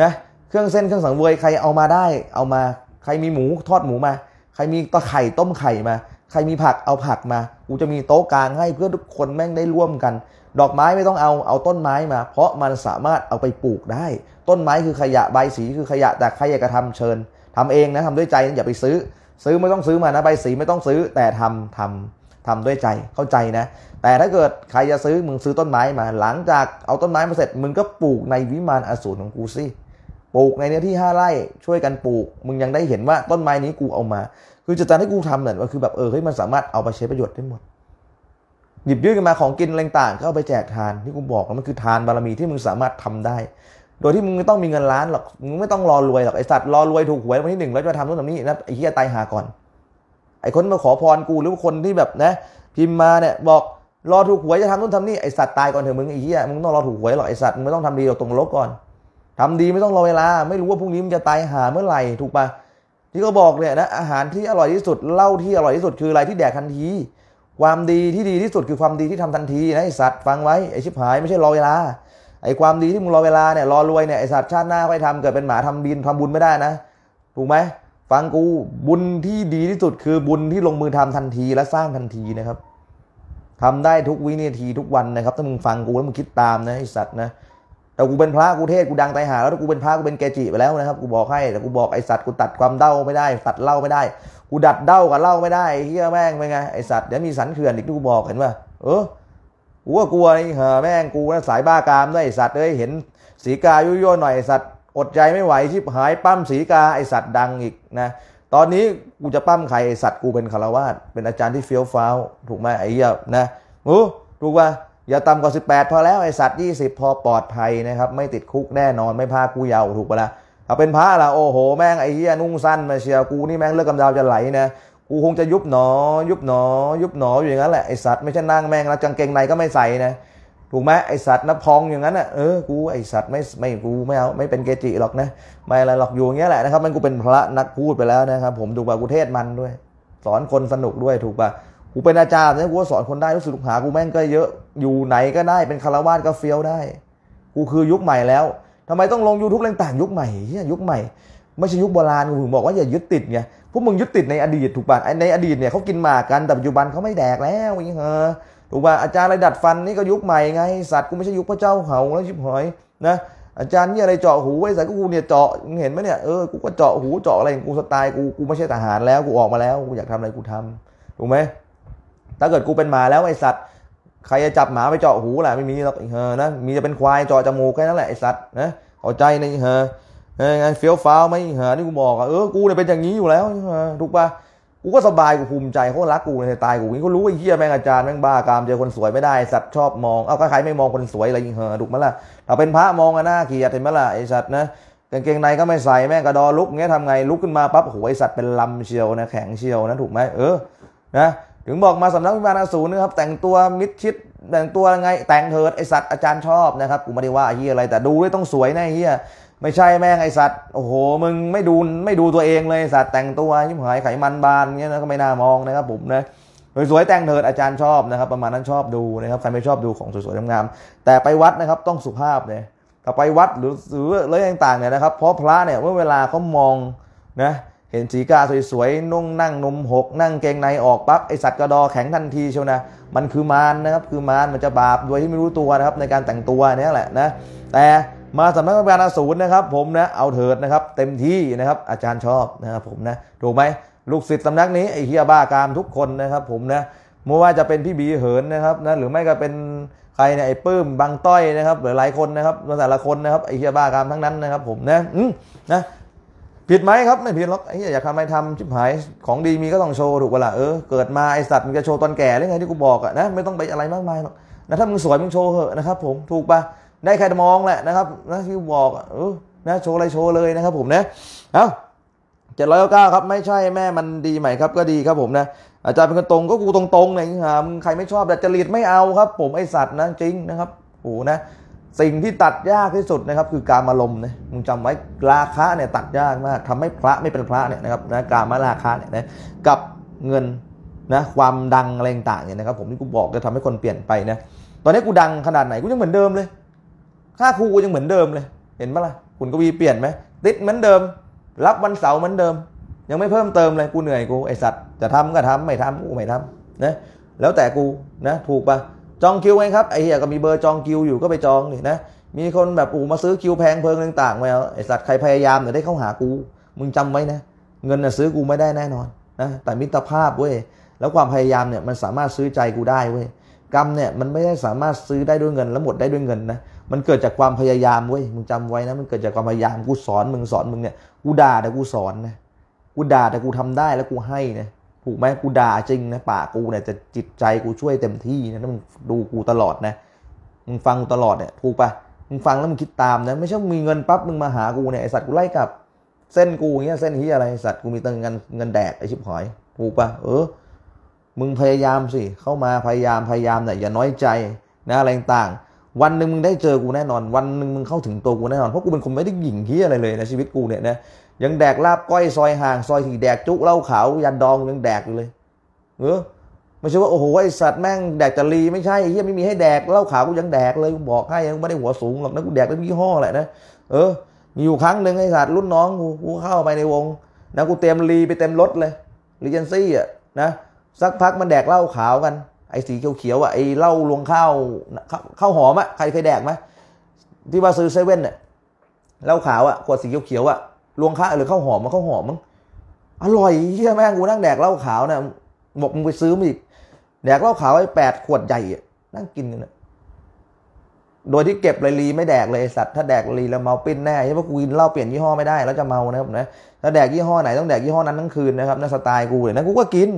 นะ เครื่องเส้นเครื่องสังเวยใครเอามาได้ เอามาใครมีหมูทอดหมูมา ใครมีตะไข่ต้มไข่มา ใครมีผักเอาผักมากูจะมีโต๊ะกลางให้เพื่อทุกคนแม่งได้ร่วมกัน ดอกไม้ไม่ต้องเอาเอาต้นไม้มา เพราะมันสามารถเอาไปปลูกได้ ต้นไม้คือขยะใบสีคือขยะแต่ใครอยากจะทำเชิญทำเองนะทำด้วยใจอย่าไปซื้อ ซื้อไม่ต้องซื้อมานะใบสีไม่ต้องซื้อแต่ทำทำทำด้วยใจเข้าใจนะแต่ถ้าเกิดใครจะซื้อมึงซื้อต้นไม้มาหลังจากเอาต้นไม้มาเสร็จ มึงก็ปลูกในวิมานอสูรของกูสิปลูกในเนื้อที่ 5ไร่ช่วยกันปลูก มึงยังได้เห็นว่าต้นไม้นี้กูเอามา คือจิตให้กูทำเนี่ยมันคือแบบเออเฮ้ยมันสามารถเอาไปใช้ประโยชน์ได้หมดหยิบยื่นกันมาของกินแรงต่างก็เอาไปแจกทานที่กูบอกมันคือทานบารมีที่มึงสามารถทำได้ โดยที่มึงไม่ต้องมีเงินล้านหรอกมึงไม่ต้องรอรวยหรอกไอสัตว์รอรวยถูกหวยวันที่หนึ่งแล้วจะทำนู่นทำนี่นะไอเฮียตายหาก่อนไอ้คนมาขอพรกูหรือคนที่แบบนะ พิมพ์มาเนี่ย บอกรอถูกหวยจะทำนู่นทำนี่ไอสัตว์ตายก่อนเถอะมึงไอ้เหี้ยมึงต้องรอถูกหวยหรอกไอสัตว์มึงไม่ต้องทำดีเราตรงลบก่อนทำดีไม่ต้องรอเวลา ไม่รู้ว่าพรุ่งนี้มึงจะตายหาเมื่อไหร่ถูกปะที่เขาบอกเนี่ยนะอาหารที่อร่อยที่สุดเหล้าที่อร่อยที่สุดคืออะไรที่แดกทันที ความดีที่ดีที่สุดคือความดีที่ทำทันทีนะไอสัตว์ฟังไว้ไอชิบหายไม่ใช่รอเวลาไอความดีที่มึงรอเวลาเนี่ยรอรวยเนี่ยไอสัตว์ชาติหน้าค่อยทำเกิดเป็นหมาทำบินทำบุญไม่ได้นะ ถูกไหมฟังกูบุญที่ดีที่สุดคือบุญที่ลงมือทำทันทีและสร้างทันทีนะครับ ทำได้ทุกวินาทีทุกวันนะครับถ้ามึงฟังกูแล้วมึงคิดตามนะไอสัตว์นะแต่กูเป็นพระกูเทศกูดังไตหาแล้วกูเป็นพระกูเป็นเกจิไปแล้วนะครับ กูบอกให้แต่กูบอกไอสัตว์กูตัดความเด้าไม่ได้ตัดเล่าไม่ได้ กูดัดเด้ากับเล่าไม่ได้เฮียแม่งเป็นไงไอสัตว์เดี๋ยวมีสันเขื่อนอีกที่กูบอกเห็นป่ะเออกูก็กลัวไอ้เหอแม่งกูนะสายบ้ากามด้วยไอสัตว์เอ้ยเห็นสีกายุ่ยๆหน่อยไอสัตว์อดใจไม่ไหวชิบหายปั้มสีกา ไอสัตว์ดังอีกนะตอนนี้กูจะปั้มใคร ไอสัตว์กูเป็นคารวาสเป็นอาจารย์ที่เฟี้ยวฟ้าวถูกไหมไอ้เหี้ยนะโอ้ถูกว่าอย่าต่ำกว่า 18 พอแล้วไอสัตว์ 20 พอปลอดภัยนะครับไม่ติดคุกแน่นอนไม่พากูเยาถูกปะละ่ะถ้าเป็นพระละโอ้โห แม่งไอ้เหี้ยนุ่งสั้นมาเชียวกูนี่แม่งเลือดกำดาวจะไหลนะกูคงจะยุบหนอ ยุบหนอ ยุบหนออยู่อย่างนั้นแหละไอสัตว์ไม่ใช่นั่งแม่งแล้วกางเกงในก็ไม่ใส่นะถูกไหมไอสัตว์นับพองอย่างนั้นอ่ะเออกูไอสัตว์ไม่ไม่กูไม่เอาไม่เป็นเกจิหรอกนะ ไม่อะไรหรอกอยู่อย่างเงี้ยแหละนะครับมันกูเป็นพระนักพูดไปแล้วนะครับผมถูกป่ะกูเทศมันด้วย สอนคนสนุกด้วยถูกป่ะกูเป็นอาจารย์นะกูสอนคนได้รู้สึกลูกหากูแม่งก็เยอะอยู่ไหนก็ได้เป็นคารวาสก็เฟี้ยวได้ กูคือยุคใหม่แล้ว ทำไมต้องลงูทูบแรงต่างยุคใหม่เฮียยุคใหม่ ไม่ใช่ยุคโบราณกูถึงบอกว่าอย่ายึดติดไงพวกมึงยึดติดในอดีตถูกป่ะในอดีตเนี่ยเขากินหมากกันแต่ปัจจุบันเขาไม่แดกแล้วอย่างเงี้ยถูกป่ะอาจารย์อะไรดัดฟันนี่ก็ยุคใหม่ไงสัตว์กูไม่ใช่ยุคพระเจ้าเหาแล้วชิบหอยนะอาจารย์นี่อะไรเจาะหูไอ้สว์กูเนี่ยเจาะเห็นไหมเนี่ยเออกูก็เจาะหูเจาะอะไรกูสไตล์กูกูไม่ใช่ทหารแล้วกูออกมาแล้วกูอยากทำอะไรกูทำถูกไหมถ้าเกิดกูเป็นหมาแล้วไอ้สัตว์ใครจะจับหมาไปเจาะหูแหละไม่มีหรอกเออนะมีจะเป็นควายเจาะจมูกแค่นั้นแหละไอ้สัตว์นะเอาใจในเออไงเฟี้ยวฟ้าวไหมเออนี่กูบอก่เออกูเนี่ยเป็นอย่างนี้อยู่แล้วถูกป่ะกูก็สบายกูภูมิใจเขารักกูในตายกูนี่เขารู้ไอ้เหี้ยแม่งอาจารย์ แม่งบ้ากามเจอคนสวยไม่ได้สัตว์ชอบมองเอาใครไม่มองคนสวยอะไรยิงเหอถูกไหมล่ะเราเป็นพระมองกันหน้าเกียดเห็นไหมล่ะไอ้สัตว์นะกางเกงในก็ไม่ใส่แม่งกระดอลุกเงี้ยทำไงลุกขึ้นมาปั๊บโอ้ยสัตว์เป็นลำเชียวนะแข็งเชียวนะถูกไหมเออนะถึงบอกมาสำนักวิมานาสูรนะครับแต่งตัวมิดชิด แต่งตัวยังไงแต่งเถิดไอสัตว์อาจารย์ชอบนะครับกูไม่ได้ว่าเฮียอะไรแต่ดูด้วยต้องสวยแน่เฮียไม่ใช่แม่งไอสัตว์ โอ้โห มึงไม่ดูไม่ดูตัวเองเลยสัตว์แต่งตัวยิ้มหายไขมันบานเงี้ยนะก็ไม่น่ามองนะครับผมนะสวยๆแต่งเถิดอาจารย์ชอบนะครับประมาณนั้นชอบดูนะครับใครไม่ชอบดูของสวยๆงามๆแต่ไปวัดนะครับต้องสุภาพเลยถ้าไปวัดหรือหรืออะไรต่างๆเนี่ยนะครับเพราะพระเนี่ยเมื่อเวลาเขามองนะเห็นสีกาสวยๆนุ่งนั่ง นมหก นั่งเกงในออก ปั๊บไอสัตว์กระดอแข็งทันทีเชียวนะมันคือมารนนะครับ คือมารมันจะบาปโดยที่ไม่รู้ตัวนะครับในการแต่งตัวเนี่ยแหละนะแต่มาสำนักงานอสูรนะครับผมนะเอาเถิดนะครับเต็มที่นะครับอาจารย์ชอบนะครับผมนะถูกไหมลูกศิษย์สำนักนี้ ไอ้เฮียบ้ากามทุกคนนะครับผมนะไม่ว่าจะเป็นพี่บีเหินนะครับนะหรือไม่ก็เป็นใครเนี่ยไอ้ปื้มบางต้อยนะครับหรือหลายคนนะครับแต่ละคนนะครับไอ้เฮียบ้ากามทั้งนั้นนะครับผมนะอืมนะผิดไหมครับไม่ผิดหรอกไอ้อยากทำไม่ทำชิบหายของดีมีก็ต้องโชว์ ถูกเวลาเออเกิดมาไอสัตว์มันจะโชว์ตอนแก่หรือไงที่กูบอกอะนะไม่ต้องไปอะไรมากมายหรอกนะถ้ามึงสวยมึงโชว์เหอะนะครับผมถูกปะได้ใครมองแหละนะครับนะที่บอกนะโชว์อะไรโชว์เลยนะครับผมนะ เอ้าเจ็ดร้อยเก้าครับไม่ใช่แม่มันดีใหม่ครับก็ดีครับผมนะอาจารย์เป็นคนตรงก็กูตรงๆเลยหามใครไม่ชอบแต่จริตไม่เอาครับ ผมไอสัตว์นะจริงนะครับโอ้นะสิ่งที่ตัดยากที่สุดนะครับคือการมารมณ์นะมึงจำไว้ราคาเนี่ยตัดยากมากทำให้พระไม่เป็นพระเนี่ยนะครับนะการมาราคาเนี่ยนะกับเงินนะความดังอะไรต่างเนี่ยนะครับผมที่กูบอกจะทำให้คนเปลี่ยนไปนะตอนนี้กูดังขนาดไหนกูยังเหมือนเดิมเลยค่าครูกูยังเหมือนเดิมเลย เห็นปะล่ะคุณกวีเปลี่ยนไหมติดเหมือนเดิม รับวันเสาร์เหมือนเดิม ยังไม่เพิ่มเติมเลย กูเหนื่อยกูไอสัตว์ จะทำก็ทำไม่ทำกูไม่ทำนะ แล้วแต่กูนะ ถูกปะจองคิวไงครับไอเหี้ยก็มีเบอร์จองคิว อยู่ก็ไปจองนี่นะ มีคนแบบอูมาซื้อคิวแพงเพลิงต่างๆมาไอสัตว์ใครพยายามเดี๋ยได้เข้าหากู มึงจำไว้นะ เงินน่ะซื้อกูไม่ได้แน่นอนนะ แต่มิตรภาพเว้ย แล้วความพยายามเนี่ยมันสามารถซื้อใจกูได้เว้ย กรรมเนี่ยมันไม่ได้สามารถซื้อได้ด้วยเงิน แล้วหมดได้ด้วยเงินนะมันเกิดจากความพยายาม เว้ยมึงจำไว้นะมันเกิดจากความพยายามกูสอนมึงสอนมึงเนี่ยกูด่าแต่กูสอนนะกูด่าแต่กูทำได้ แล้วกูให้นะถูกไหมกูด่าจริงนะปากกูเนี่ยจะจิตใจกูช่วยเต็มที่นะมึงดูกูตลอดนะ มึงฟังกูตลอดเนี่ยถูกปะมึงฟังแล้วมึงคิดตามนะ ไม่ใช่มีเงินปั๊บมึงมาหากูเนี่ยไอสัตว์กูไล่กลับ เส้นกูเงี้ยเส้นที่อะไรสัตว์กูมีตังเงินเงินแดกไอชิบหอยถูกปะเออ มึงพยายามสิเข้ามาพยายามพยายามเนี่ยอย่าน้อยใจนะอะไรต่างวันหนึ่งมึงได้เจอกูแน่นอน วันหนึ่งมึงเข้าถึงตัวกูแน่นอนเพราะกูเป็นคนไม่ได้หญิงที่อะไรเลยในชีวิตกูเนี่ยนะยังแดกลาบก้อยซอยห่างซอยถี่แดกจุเล่าขาว ยันดองยังแดกอยู่เลยเออไม่ใช่ว่าโอ้โหไอสัตว์แม่งแดกตะลีไม่ใช่เฮียไม่มีให้แดกเล่าขาว กูยังแดกเลยกูบอกให้ยังไม่ได้หัวสูงหรอกนะกูแดกได้ยี่ห้อแหละนะเออมีอยู่ครั้งหนึ่งไอสัตว์รุ่นน้องกูกูเข้าไปในวงนะกูเต็มลีไปเต็มรถเลยรีเจนซี่อ่ะนะสักพักมันแดกเล่าขาวกันไอ้สีเขียวๆอ่ะไอ้เหล้าลวงข้าวข้าวหอมอ่ะ ใครเคยแดกไหมที่ว่าซื้อเซเว่นเนี่ยเหล้าขาวอ่ะขวดสีเขียวๆอ่ะลวงข้าวหรือข้าวหอมมันข้าวหอมมั้งอร่อยใช่ไหมกูนั่งแดกเหล้าขาวเนี่ยบอกมึงไปซื้อมาอีก แดกเหล้าขาวไอ้แปดขวดใหญ่อ่ะนั่งกินเนน่ะโดยที่เก็บเลยรีไม่แดกเลยสัตว์ถ้าแดกรีแล้วเมาปิ้นแน่ใช่ปะกูกินเหล้าเปลี่ยนยี่ห้อไม่ได้แล้วจะเมานะครับนะถ้าแดกยี่ห้อไหนต้องแดกยี่ห้อนั้นทั้งคืนนะครับนะสไตล์กูเลยนะกูก็กิน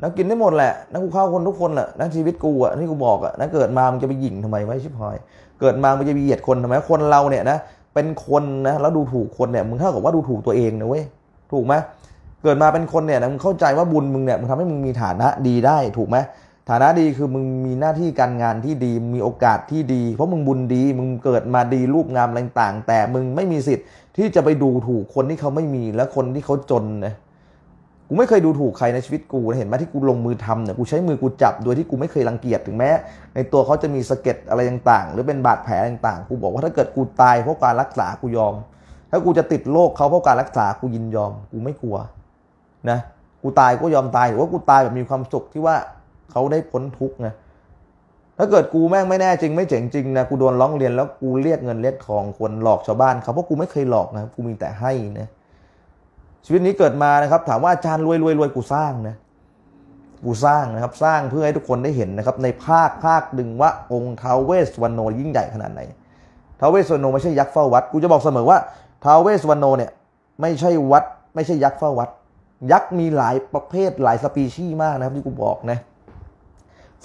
นักินได้หมดแหละนักูเข้าคนทุกคนแหละนักชีวิตกูอ่ะนี่กูบอกอ่ะนักเกิดมามันจะไปหยิ่งทำไมไว้ชิบหาย เกิดมามันจะไปเหยียดคนทำไม คนเราเนี่ยนะ เป็นคนนะ แล้วดูถูกคนเนี่ย มึงเท่ากับว่าดูถูกตัวเองนะเว้ย ถูกไหม เกิดมาเป็นคนเนี่ยนะ มึงเข้าใจว่าบุญมึงเนี่ยมึงทำให้มึงมีฐานะดีได้ ถูกไหม ฐานะดีคือมึงมีหน้าที่การงานที่ดี มีโอกาสที่ดี เพราะมึงบุญดี มึงเกิดมาดี รูปงามอะไรต่างแต่ มึงไม่มีสิทธิ์ที่จะไปดูถูกคนที่เขาไม่มีและคนที่เขาจนนะูไม่เคยดูถูกใครในชีวิตกูเห็นไหมที่กูลงมือทำเนี่ยกูใช้มือกูจับโดยที่กูไม่เคยรังเกียจถึงแม้ในตัวเขาจะมีสะเก็ดอะไรต่างๆ หรือเป็นบาดแผลต่างๆ กูบอกว่าถ้าเกิดกูตายเพราะการรักษากูยอมถ้ากูจะติดโรคเขาเพราะการรักษากูยินยอม กูไม่กลัวนะกูตายก็ยอมตายหรือว่ากูตายแบบมีความสุขที่ว่าเขาได้พ้นทุกข์นะถ้าเกิดกูแม่งไม่แน่จริงไม่เจ๋งจริงนะกูโดนร้องเรียนแล้วกูเรียกเงินเรียกทองคนหลอกชาวบ้านเขาเพราะกูไม่เคยหลอกนะกูมีแต่ให้นะชีวิตนี้เกิดมานะครับ ถามว่าอาจารย์รวยรวยรวยกูสร้างนะกูสร้างนะครับ สร้างเพื่อให้ทุกคนได้เห็นนะครับในภาคภาคหนึ่งว่าองค์ท้าวเวสวันโน ยิ่งใหญ่ขนาดไหนท้าวเวสวันโน ไม่ใช่ยักษ์เฝ้าวัด กูจะบอกเสมอว่าท้าวเวสวันโนเนี่ยไม่ใช่วัด ไม่ใช่ยักษ์เฝ้าวัด ยักษ์มีหลายประเภทหลายสปีชีส์มากนะครับที่กูบอกนะ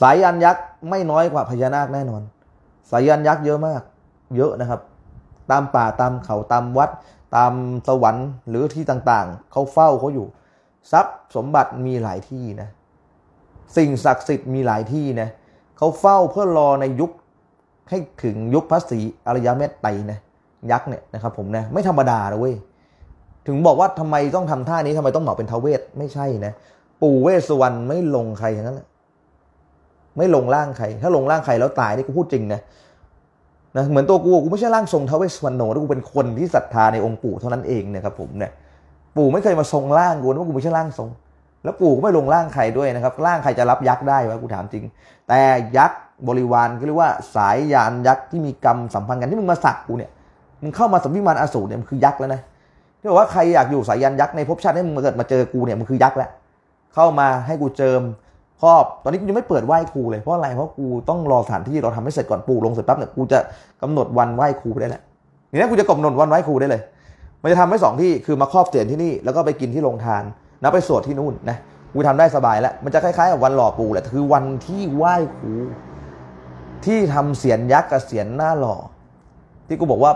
สายยันยักษ์ไม่น้อยกว่าพญานาคแน่นอน สายยันยักษ์เยอะมาก เยอะนะครับ ตามป่าตามเขาตามวัดตามสวรรค์หรือที่ต่างๆ เขาเฝ้าเขาอยู่ ทรัพย์สมบัติมีหลายที่นะสิ่งศักดิ์สิทธิ์มีหลายที่นะเขาเฝ้าเพื่อรอในยุคให้ถึงยุคพระศรีอริยเมตไตรนะยักษ์เนี่ยนะครับผมนะไม่ธรรมดาเลยเว้ยถึงบอกว่าทำไมต้องทำท่านี้ทำไมต้องเหมาเป็นทเวศไม่ใช่นะปู่เวสุวรรณไม่ลงใครอย่างนั้นไม่ลงร่างใครถ้าลงร่างใครแล้วตายนี่กูพูดจริงนะนะเหมือนตัวกูกูไม่ใช่ร่างทรงเทวสวรรณโนแกูเป็นคนที่ศรัทธาในองค์ปู่เท่านั้นเองนะครับ ผมเนี่ยปู่ไม่เคยมาทรงร่างกูนะว่ากูไม่ใช่ร่างทรง แล้วปู่ก็ไม่ลงร่างใครด้วยนะครับร่างใครจะรับยักษ์ได้วะกูถามจริง แต่ยักษ์บริวารก็เรียกว่าสายยานยักษ์ที่มีกรรมสัมพันธ์กันที่มึงมาสักกูเนี่ยมึงเข้ามาสัมพิมานอสูรเนี่ยมันคือยักษ์แล้วนะที่บอกว่าใครอยากอยู่สายยานยักษ์ในภพชาติให้มึงมาเกิดมาเจอกูเนี่ยมันคือยักษ์แล้วเข้ามาให้กูเจิมครอบตอนนี้กูยังไม่เปิดไหว้ครูเลย เพราะอะไร เพราะกูต้องรอสถานที่เราทำให้เสร็จก่อนปลูกลงเสร็จปั๊บเนี่ยกูจะกำหนดวันไหว้ครูได้แหละนี่นะกูจะกำหนดวันไหว้ครูได้เลย มันจะทำให้สองที่ คือมาครอบเสียนที่นี่ แล้วก็ไปกินที่โรงทานนะไปสวดที่นู่นนะกูทำได้สบายแล้ว มันจะคล้ายๆกับวันหล่อปูแหละ คือวันที่ไหว้ครูที่ทำเสียนยักษ์กับเสียนหน้าหล่อ ที่กูบอกว่า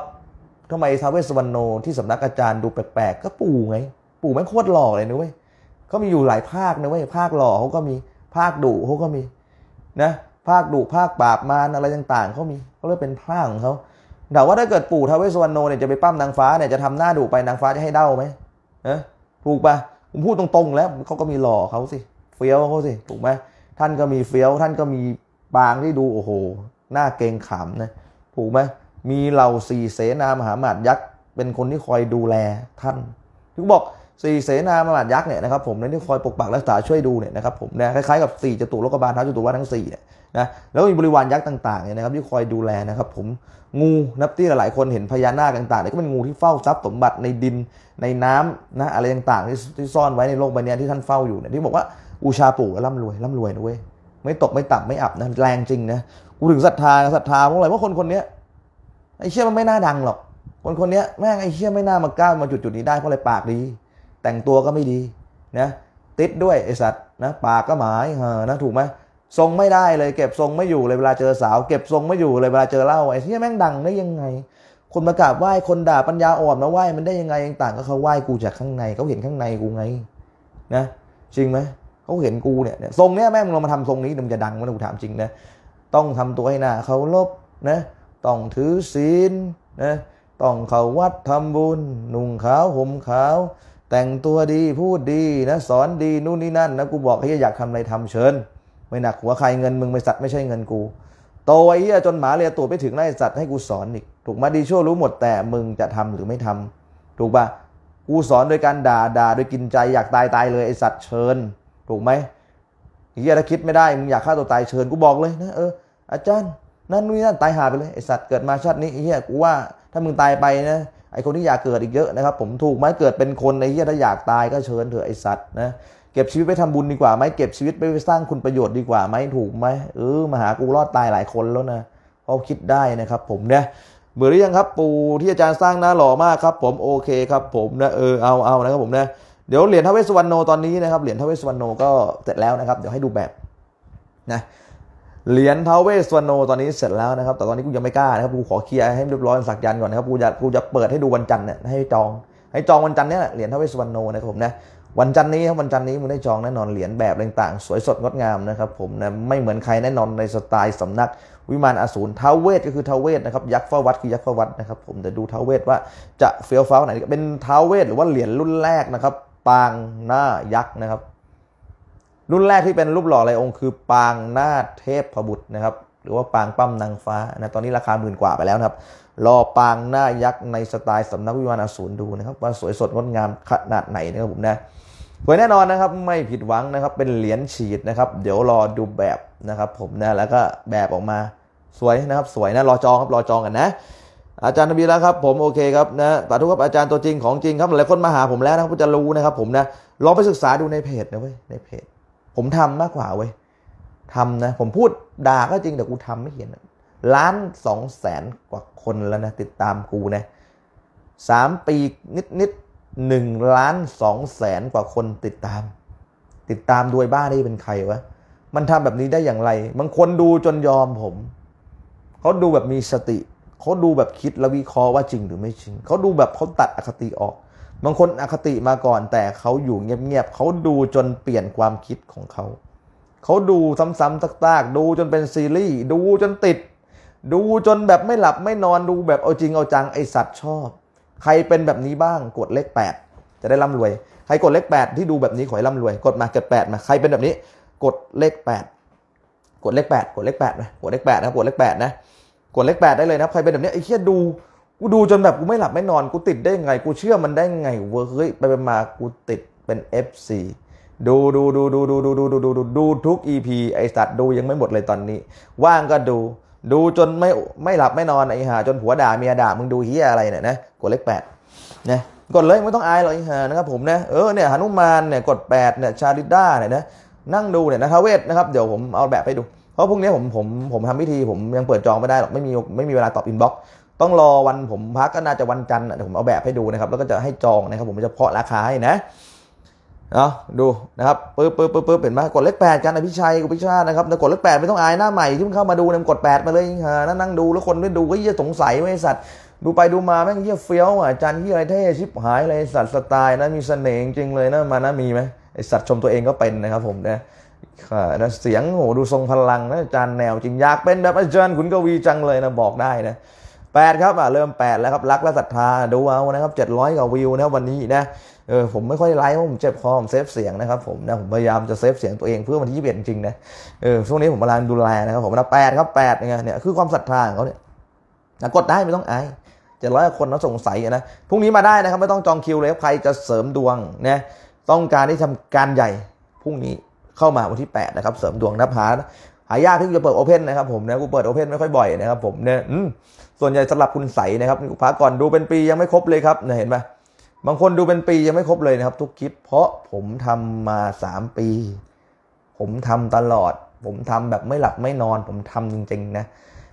ทำไมท้าวเวสสวรรณโนที่สำนักอาจารย์ดูแปลกๆ ก็ปู่ไง ปู่แม่งโคตรหล่อเลยนะเว้ยเขามีอยู่หลายภาคนะเว้ย ภาคหล่อเขาก็มีภาคดุเขาก็มี นะ ภาคดุภาคปราบมารอะไรต่างๆ เขามีเขาเรียกเป็นภาคของเขาถามว่าถ้าเกิดปู่ทวเสวรรณโนเนี่ยจะไปปั้มนางฟ้าเนี่ยจะทำหน้าดุไปนางฟ้าจะให้เด้าไหมนะถูกปะผมพูดตรงๆ แล้วเขาก็มีหล่อเขาสิเฟี้ยวเขาสิถูกไหมท่านก็มีเฟี้ยว ท่านก็มีบางที่ดูโอ้โห หน้าเกงขำนะถูกไหมมีเหล่าสี่เสนามหามาตยักษ์ เป็นคนที่คอยดูแลท่านถึงบอกสี่เสนามาบาดยักษ์เนี่ยนะครับผมในที่คอยปกปักรักษาช่วยดูเนี่ยนะครับผมนะคล้ายๆกับสี่จตุรกบาลเท้าจตุวาทั้งสี่เนี่ยนะแล้วมีบริวารยักษ์ต่างๆเนี่ยนะครับที่คอยดูแลนะครับผมงูนับที่หลายๆคนเห็นพญานาคต่างๆเนี่ยก็เป็นงูที่เฝ้าทรัพย์สมบัติในดินในน้ำนะอะไรต่างๆที่ที่ซ่อนไว้ในโลกใบนี้ที่ท่านเฝ้าอยู่เนี่ยที่บอกว่าอุชาปู่ก็ร่ำรวยร่ำรวยนะเว้ยไม่ตก ไม่ต่ำไม่อับนะแรงจริงนะกูถึงศรัทธาศรัทธาเพราะอะไรเพราะคนคนนี้ไอ้เชี่ยมันไม่น่าดังหรอก คนคนนี้แม่งไอ้เชี่ยไม่น่ามาก้าวมาจุดจุดนี้ได้เพราะอะไรปากดีแต่งตัวก็ไม่ดีนะติดด้วยไอสัตว์นะปากก็หมายเออนะถูกไหมทรงไม่ได้เลยเก็บทรงไม่อยู่เลย เวลาเจอสาวเก็บทรงไม่อยู่เลยเวลาเจอเล่าไอ้ที่แม่งดังได้ยังไง คนประกาศไหว้คนด่าปัญญาอ่อนมาไหว้มันได้ยังไงต่างก็เขาไหว้กูจากข้างในเขาเห็นข้างในกูไงนะจริงไหมเขาเห็นกูเนี่ยทรงเนี้ยแม่งเรามาทำทรงนี้มันจะดังมั้ยกูถามจริงนะต้องทำตัวให้หน้าเขาลบนะต้องถือศีลนะต้องเขาวัดทำบุญนุ่งขาวห่มขาวแต่งตัวดีพูดดีนะสอนดีนู่นนี่นั่นนะกูบอกเฮียอยากทำอะไรทำเชิญ ไม่หนักหัวใครเงินมึงไม่สัตว์ไม่ใช่เงินกูโตไอ้เหี้ยจนหมาเลียตัวไปถึงไล่สัตว์ให้กูสอนอีกถูกมาดีชั่วรู้หมดแต่มึงจะทำหรือไม่ทำ ถูกปะกูสอนโดยการด่าด่าโดยกินใจอยากตายตายเลยไอ้สัตว์เชิญ ถูกไหมเฮียถ้าคิดไม่ได้มึงอยากฆ่าตัวตายเชิญกูบอกเลยนะเอออาจารย์นั่นนู่นนั่นตายหาไปเลยไอ้สัตว์เกิดมาชาตินี้เฮียกูว่าถ้ามึงตายไปนะไอคนที่อยากเกิดอีกเยอะนะครับ ผมถูกไหมเกิดเป็นคนในที่ถ้าอยากตายก็เชิญเถอะไอสัตว์นะเก็บชีวิตไปทำบุญดีกว่าไหมเก็บชีวิตไปสร้างคุณประโยชน์ดีกว่าไหมถูกไหมเออมาหากูรอดตายหลายคนแล้วนะเพาคิดได้นะครับ ผมเนี่ยเบื่อหรือยังครับ ปูที่อาจารย์สร้างนะหล่อมากครับ ผมโอเค ครับผมนะเออ เอาเอานะครับผมนะเดี๋ยวเหรียญทเวสวรรณโนตอนนี้นะครับเหรียญทเวสวรรณโนก็ เสร็จแล้วนะครับ เดี๋ยวให้ดูแบบ นะเหรียญทาเวสวรรโนตอนนี้เสร็จแล้วนะครับแต่ตอนนี้กูยังไม่กล้านะครับกูขอเคลียร์ให้เรียบร้อยสักยันก่อนนะครับกูจะกูจะเปิดให้ดูวันจันทร์เนี่ยให้จอง ให้จองวันจันทร์เนี่ยเหรียญทาเวสวรรโนนะครับผมนะวันจันทร์นี้ครับวันจันทร์นี้มึงได้จองแน่นอนเหรียญแบบต่างๆ สวยสดงดงามนะครับ ผมนะไม่เหมือนใครแน่นอนในสไตล์สำนักวิมานอสูรทวเวสก็คือทวเวสนะครับ ยักษ์ฟ้าวัดคือยักษ์ฟ้าวัดนะครับ ผมแต่ดูทวเวสว่าจะเฟี้ยวฟ้าวไหนเป็นทวเวสหรือว่าเหรียญรุ่นแรกนะครับ ปางหน้ายักษ์นะครับรุ่นแรกที่เป็นรูปหล่อลายองค์ คือปางนาเทพบุตรนะครับ หรือว่าปางปั้มนางฟ้านะตอนนี้ราคาหมื่นกว่าไปแล้วนะครับรอปางหน้ายักษ์ในสไตล์สำนักวิวานอสูรดูนะครับว่าสวยสดงดงามขนาดไหนนะครับผมนะสวยแน่นอนนะครับไม่ผิดหวังนะครับเป็นเหรียญฉีดนะครับ เดี๋ยวรอดูแบบนะครับ ผมนะแล้วก็แบบออกมาสวยนะครับ สวยนะรอจองครับรอจองกันนะ อาจารย์นบีแล้วครับ ผมโอเคครับนะสาธุครับอาจารย์ตัวจริงของจริงครับหลายคนมาหาผมแล้วนะผบจะรู้นะครับผมนะลองไปศึกษาดูในเพจนะเว้ยในเพจผมทำมากกว่าเว้ย ทำนะ ผมพูดด่าก็จริงแต่กูทำไม่เห็นล้านสองแสนกว่าคนแล้วนะติดตามกูนะ สามปีนิดนิดหนึ่งล้านสองแสนกว่าคนติดตาม ติดตามด้วยบ้าได้เป็นใครวะ มันทำแบบนี้ได้อย่างไรบางคนดูจนยอมผม เขาดูแบบมีสติ เขาดูแบบคิดและวิเคราะห์ว่าจริงหรือไม่จริง เขาดูแบบเขาตัดอคติออกบางคนอคติมาก่อนแต่เขาอยู่เงียบๆเขาดูจนเปลี่ยนความคิดของเขา เขาดูซ้ำๆซากๆ ดูจนเป็นซีรีส์ดูจนติด ดูจนแบบไม่หลับไม่นอนดูแบบเอาจริงเอาจังไอสัตว์ชอบ ใครเป็นแบบนี้บ้างกดเลข 8 จะได้ร่ำรวยใครกดเลข8 ที่ดูแบบนี้ขอให้ร่ำรวย กดมาเก็บ8มาใครเป็นแบบนี้ กดเลข 8 กดเลข 8 กดเลข8นะกดเลข8นะกดเลข8นะกดเลข 8 ได้เลยนะใครเป็นแบบนี้ไอ้เคียดูกูดูจนแบบกูไม่หลับไม่นอนกูติดได้ยังไงกูเชื่อมันได้ไงเว้ยเฮ้ยไปไปมากูติดเป็น FC ดูดูดูดูดูดูดูดูดูดู ทุก EP ไอสัตว์ดูยังไม่หมดเลยตอนนี้ ว่างก็ดูดูจนไม่ไม่หลับไม่นอนไอ้ห่าจนผัวด่าเมียด่ามึงดูเฮียอะไรเนี่ยนะกดเลขแปดนะกดเลยไม่ต้องอายหรอกไอ้ห่านะครับผมนะเออเนี่ยหนุมานเนี่ยกดแปดเนี่ยชาลิด้าเนี่ยนะนั่งดูเนี่ยนะทาเวศนะครับ เดี๋ยวผมเอาแบบให้ดูเพราะพรุ่งนี้ผมผมผมทำพิธีผมยังเปิดจองไม่ได้หรอก ไม่มีไม่มีเวลาตอบอินบ็อกซ์ต้องรอวันผมพักก็น่าจะวัน จันทร์เดี๋ยวผมเอาแบบให้ดูนะครับแล้วก็จะให้จองนะครับผมจะเพาะราคาให้นะเนาะดูนะครับปึ๊บปึ๊บปึ๊บปึ๊บเห็นไหมกดเลขแปดกันนะพี่ชัยกับพี่ชานะครับแต่กดเลขแปดไม่ต้องอายหน้าใหม่ที่มันเข้ามาดูเนี่ยกดแปดมาเลยฮะนั่งนั่งดูแล้วคนไม่ดูก็ยี่สงสัยไอ้สัตว์ ดูไปดูมาแม่งเยี่ยเฟี้ยวอ่ะอจาร์ยี่อะไรเท่ชิบหายอะไรสัตว์สไตล์นะมีเสน่ห์จริงเลยนะมานะมีไหมไอสัตว์ชมตัวเองก็เป็นนะครับ ผมนะเสียงโหดูทรงพลังนะจานแนวจริงอยากเป็นแบบอาจารย์ขุนกวีจังเลยนะบอกได้นะ8ครับอ่ะเริ่ม8แล้วครับรักและศรัทธาดูเอานะครับ700กว่าวิวนะวันนี้นะเออผมไม่ค่อยไลฟ์เพราะผมเจ็บคอผมเซฟเสียงนะครับ ผมนะผมพยายามจะเซฟเสียงตัวเองเพื่อวันที่ยี่สิบเอ็ดจริงๆนะเออช่วงนี้ผมกำลังดูแลนะครับผมนะแปดครับแปดเนี่ยเนี่ยคือความศรัทธาของเขาเนี่ยกดได้ไม่ต้องอายจะร้อยคนเขาสงสัยนะพรุ่งนี้มาได้นะครับ ไม่ต้องจองคิว เลยใครจะเสริมดวงนะต้องการที่ทำการใหญ่พรุ่งนี้เข้ามาวันที่แปดนะครับเสริมดวงนับหาหายากที่จะเปิดโอเพ่นนะครับผมนะกูเปิดโอเพ่นไม่ค่อยบ่อยนะครับผมเนี่ยส่วนใหญ่สลับคุณใสนะครับ อุปกรณ์ดูเป็นปียังไม่ครบเลยครับเเห็นไหมบางคนดูเป็นปียังไม่ครบเลยนะครับ ทุกคลิปเพราะผมทำมา3ปี ผมทำตลอด ผมทำแบบไม่หลับไม่นอนผมทำจริงๆนะ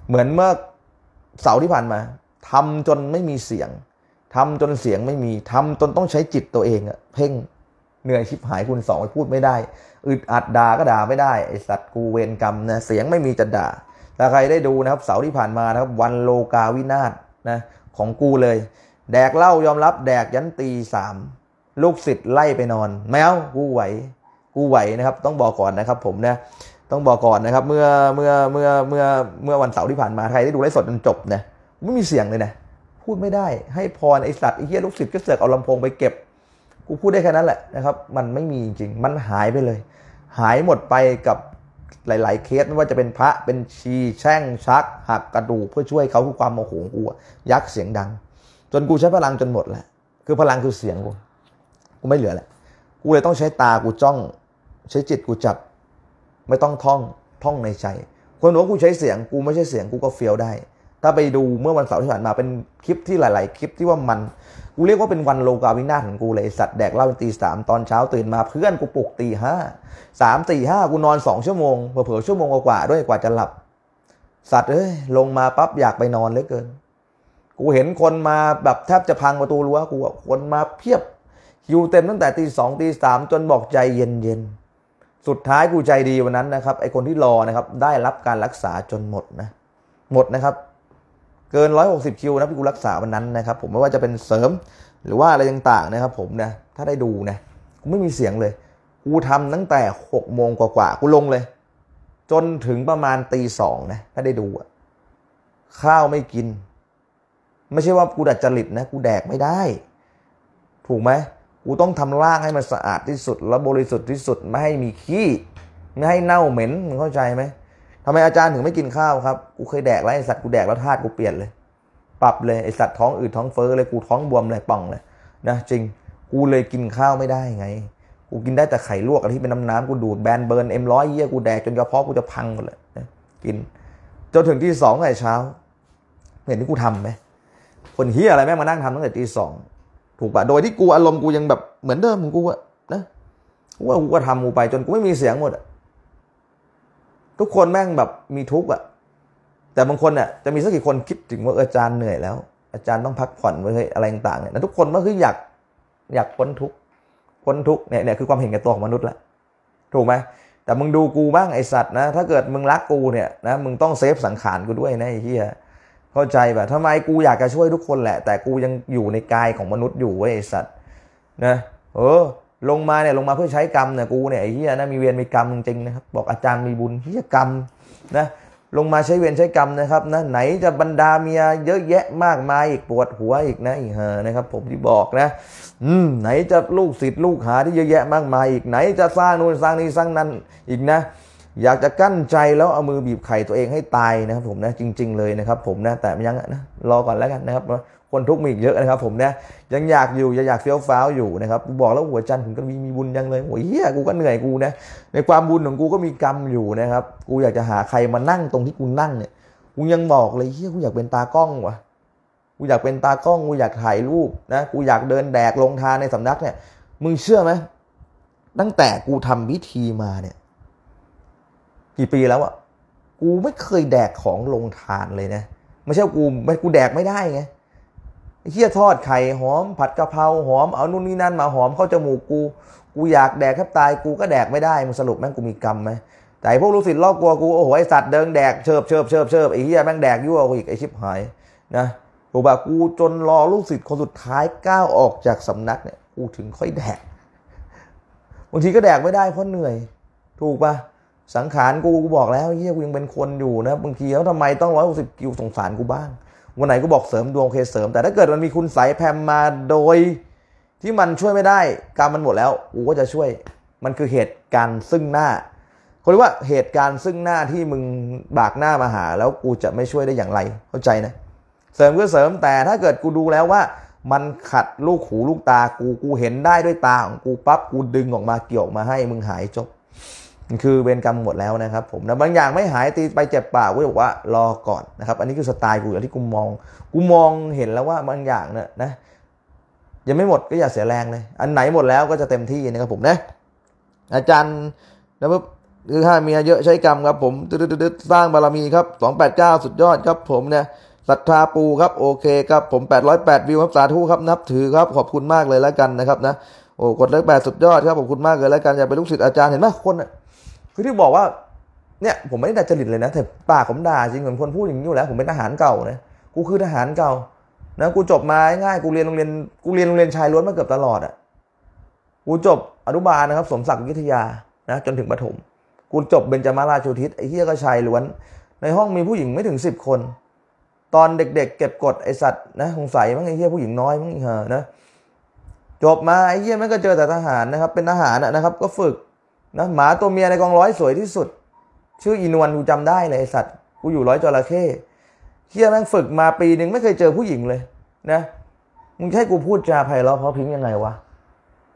เหมือนเมื่อเสาร์ที่ผ่านมา ทำจนไม่มีเสียง ทำจนเสียงไม่มีทำจนต้องใช้จิตตัวเองอะเพ่งเหนื่อยชิบหายคุณสองไปพูดไม่ได้อึดอัดด่าก็ด่าไม่ได้ไอสัตว์กูเวรกรรมนะเสียงไม่มีจะด่าถ้าใครได้ดูนะครับเสาร์ที่ผ่านมานะครับวันโลกาวินาศนะของกูเลย แดกเหล้ายอมรับแดกยันตีสามลูกศิษย์ไล่ไปนอน แมวกูไหวกูไหวนะครับต้องบอกก่อนนะครับผมนะต้องบอกก่อนนะครับเมื่อเมื่อเมื่อเมื่อเมื่อวันเสาร์ที่ผ่านมา ใครได้ดูไลฟ์สดจนจบนะไม่มีเสียงเลยนะพูดไม่ได้ให้พรไอสัตว์ไอเหี้ยลูกศิษย์ก็เสือกเอาลำโพงไปเก็บ กูพูดได้แค่นั้นแหละนะครับมันไม่มีจริงมันหายไปเลย หายหมดไปกับหลาย ๆเคสไม่ว่าจะเป็นพระเป็นชีแช่งชักหัก กระดูกเพื่อช่วยเขาคือความโมโหกูยักเสียงดัง จนกูใช้พลังจนหมดแล้วคือพลังคือเสียงกู กูไม่เหลือแล้วกูเลยต้องใช้ตากูจ้อง ใช้จิตกูจับ ไม่ต้องท่องท่องในใจ คนหนูกูใช้เสียงกูไม่ใช่เสียงกูก็เฟี้ยวได้ถ้าไปดูเมื่อวันเสาร์ที่ผ่านมาเป็นคลิปที่หลาย ๆ คลิปที่ว่ามัน กูเรียกว่าเป็นวันโลกาวินาศของกูเลยสัตว์แดกเล่าตีสามตอนเช้าตื่นมาเพื่อนกูปลุกตีห้าสามตีห้ากูนอนสองชั่วโมงเผลอชั่วโมงกว่าด้วยกว่าจะหลับ สัตว์เอ้ยลงมาปั๊บอยากไปนอนเหลือเกิน กูเห็นคนมาแบบแทบจะพังประตูรั้วกูคนมาเพียบอยู่เต็มตั้งแต่ตีสองตีสามจนบอกใจเย็นเย็นสุดท้ายกูใจดีวันนั้นนะครับ ไอคนที่รอนะครับ ได้รับการรักษาจนหมดนะหมดนะครับเกิน160คิวนะพี่กูรักษาวันนั้นนะครับผมไม่ว่าจะเป็นเสริมหรือว่าอะไรต่างๆนะครับ ผมนะถ้าได้ดูนะกูไม่มีเสียงเลย กูทำตั้งแต่6โมงกว่าๆกูลงเลย จนถึงประมาณตีสองนะถ้าได้ดูข้าวไม่กิน ไม่ใช่ว่ากูดัดจริตนะกูแดกไม่ได้ถูกไหมกูต้องทำร่างให้มันสะอาดที่สุด และบริสุทธิ์ที่สุดไม่ให้มีขี้ไม่ให้เน่าเหม็นมึงเข้าใจไหมทำไมอาจารย์ถึงไม่กินข้าวครับ กูเคยแดกแล้วไอสัตว์กูแดกแล้วธาตุกูเปลี่ยนเลย ปรับเลยไอสัตว์ท้องอืดท้องเฟ้อเลยกูท้องบวมเลยป่องเลยนะจริง กูเลยกินข้าวไม่ได้ไง กูกินได้แต่ไข่ลวกอะไรที่เป็นน้ำน้ำกูดูดแบนเบิร์นเอ็มร้อยเยี่ยกูแดกจนกระเพาะกูจะพังหมดเลยนะกินจนถึงที่สองไงเช้าเห็นที่กูทำไหมคนเฮียอะไรแม่มานั่งทำตั้งแต่ตีสองถูกปะโดยที่กูอารมณ์กูยังแบบเหมือนเดิมของกูอะนะว่ากูก็ทำกูไปจนกูไม่มีเสียงหมดอะทุกคนแม่งแบบมีทุกข์อะแต่บางคนเนี่ยจะมีสักกี่คนคิดถึงว่าอาจารย์เหนื่อยแล้ว อาจารย์ต้องพักผ่อนไว้อะไรต่างๆเนี่ยทุกคนก็คืออยากอยากพ้นทุกข์พ้นทุกข์เนี่ยเนี่ยคือความเห็นแก่ตัวของมนุษย์ละถูกไหมแต่มึงดูกูบ้างไอสัตว์นะถ้าเกิดมึงรักกูเนี่ยนะมึงต้อง เซฟสังขารกูด้วยนะไอ้เหี้ยเข้าใจแบบทำไมกูอยากจะช่วยทุกคนแหละ แต่กูยังอยู่ในกายของมนุษย์อยู่เว้ยไอสัตว์นะ เออลงมาเนี่ยลงมาเพื่อใช้กรรมเนี่ยกูเนี่ยไอ้เหี้ยนะมีเวรมีกรรมจริงๆนะครับบอกอาจารย์มีบุญเหี้ยกรรมนะลงมาใช้เวรใช้กรรมนะครับนะไหนจะบรรดาเมียเยอะแยะมากมายอีกปวดหัวอีกนะอีเหอนะครับ ผมที่บอกนะ อืมไหนจะลูกศิษย์ลูกหาที่เยอะแยะมากมายอีกไหนจะสร้างนู่นสร้างนี่สร้างนั้นอีกนะอยากจะกั้นใจแล้วเอามือบีบไข่ตัวเองให้ตายนะครับผมนะจริง ๆ เลยนะครับ ผมนะแต่ยังนะรอก่อนแล้วกันนะครับคนทุกมีเยอะนะครับผมนะยังอยากอยู่ยังอยากเฟี้ยวฟ้าวอยู่นะครับกูบอกแล้วหัวจันทร์ผมก็มีมีบุญยังเลยโอ้ยเฮียกูก็เหนื่อยกูนะในความบุญของกูก็มีกรรมอยู่นะครับ กูอยากจะหาใครมานั่งตรงที่กูนั่งเนี่ย กูยังบอกเลยเฮียกูอยากเป็นตากล้องวะกูอยากเป็นตากล้องกูอยากถ่ายรูปนะ กูอยากเดินแดกลงทานในสำนักเนี่ยมึงเชื่อไหมตั้งแต่กูทำพิธีมาเนี่ย กี่ปีแล้วอะกูไม่เคยแดกของลงทานเลยนะไม่ใช่กูไม่กูแดกไม่ได้ไงเฮียทอดไข่หอมผัดกะเพราหอมเอานู่นนี่นั่นมาหอมเข้าจมูกกู กูอยากแดกครับตายกูก็แดกไม่ได้มึงสรุปแม่งกูมีกรรมไหม แต่พวกลูกศิษย์รอบกลัวกู โอ้โห ไอสัตว์เดินแดกเชิบเชิบเชิบเชิบไอ้เฮี้ยแม่งแดกยั่วกูอีก ไอชิบหายนะกูแบบกูจนรอลูกศิษย์คนสุดท้ายก้าวออกจากสำนักเนี่ย กูถึงค่อยแดกบางทีก็แดกไม่ได้เพราะเหนื่อย ถูกปะสังขารกูกูบอกแล้วเฮียกูยังเป็นคนอยู่นะบางทีแล้วทำไม ต้องร้อยหกสิบกิวสงสารกูบ้างวันไหนก็บอกเสริมดวงโอเคเสริม แต่ถ้าเกิดมันมีคุณสายแพมมาโดย ที่มันช่วยไม่ได้กรรมมันหมดแล้วกูก็จะช่วย มันคือเหตุการณ์ซึ่งหน้าเขาเรียกว่าเหตุการณ์ซึ่งหน้าที่มึงบากหน้ามาหาแล้วกูจะไม่ช่วยได้อย่างไรเข้าใจนะ เสริมก็เสริมแต่ถ้าเกิดกูดูแล้วว่า มันขัดลูกหูลูกตากูกูเห็นได้ด้วยตาของกูปั๊บกูดึงออกมาเกี่ยวมาให้มึงหายจบคือเวรกรรมหมดแล้วนะครับผมนะบางอย่างไม่หาย ตีไปเจ็บปากกูบอกว่า รอก่อนนะครับอันนี้คือสไตล์กูอย่างที่กูมอง กูมองเห็นแล้วว่าบางอย่างเนี่ยนะยังไม่หมดก็อย่าเสียแรงเลย อันไหนหมดแล้วก็จะเต็มที่นะครับผมนะ อาจารย์นะปุ๊บคือถ้ามีเยอะใช้กรรมครับผมึดสร้างบารมีครับสองแปดเก้าสุดยอด ครับ ผมเนี่ยศรัทธาปูครับโอเคครับผมแปดร้อยแปดวิวครับสาธุครับนับถือครับขอบคุณมากเลยแล้วกันนะครับนะโอ้กดเลขแปดสุดยอดครับขอบคุณมากเลยแล้วกันอย่าไปลูกศิษย์อาจารย์เห็นไหมคนคือที่บอกว่า เนี่ยผมไม่ได้ดัดจริตเลยนะ แต่ปากผมด่าจริงเหมือนคนพูดอย่างนี้อยู่แล้ว ผมเป็นทหารเก่านะ กูคือทหารเก่า นะ กูจบมาง่ายกูเรียนโรงเรียนกูเรียนโรงเรียนชายล้วนมาเกือบตลอดอ่ะกูจบอนุบาลนะครับ สมศักดิ์วิทยานะ จนถึงประถม กูจบเบญจมาราชูทิศไอ้เฮียก็ชายล้วน ในห้องมีผู้หญิงไม่ถึงสิบคน ตอนเด็กๆเก็บกดไอสัตว์นะสงสัยมั้งไอ้เฮียผู้หญิงน้อยมั้งเหอนะ จบมาไอ้เฮียมันก็เจอแต่ทหารนะครับ เป็นทหารนะครับ ก็ฝึกนะหมาตัวเมียในกองร้อยสวยที่สุด ชื่ออีนวลกูจำได้เลยสัตว์ กูอยู่ร้อยจระเข้เฮียแม่งฝึกมาปีหนึ่งไม่เคยเจอผู้หญิงเลยนะมึงให้กูพูดจาไพเราะเพราะพิงยังไงวะ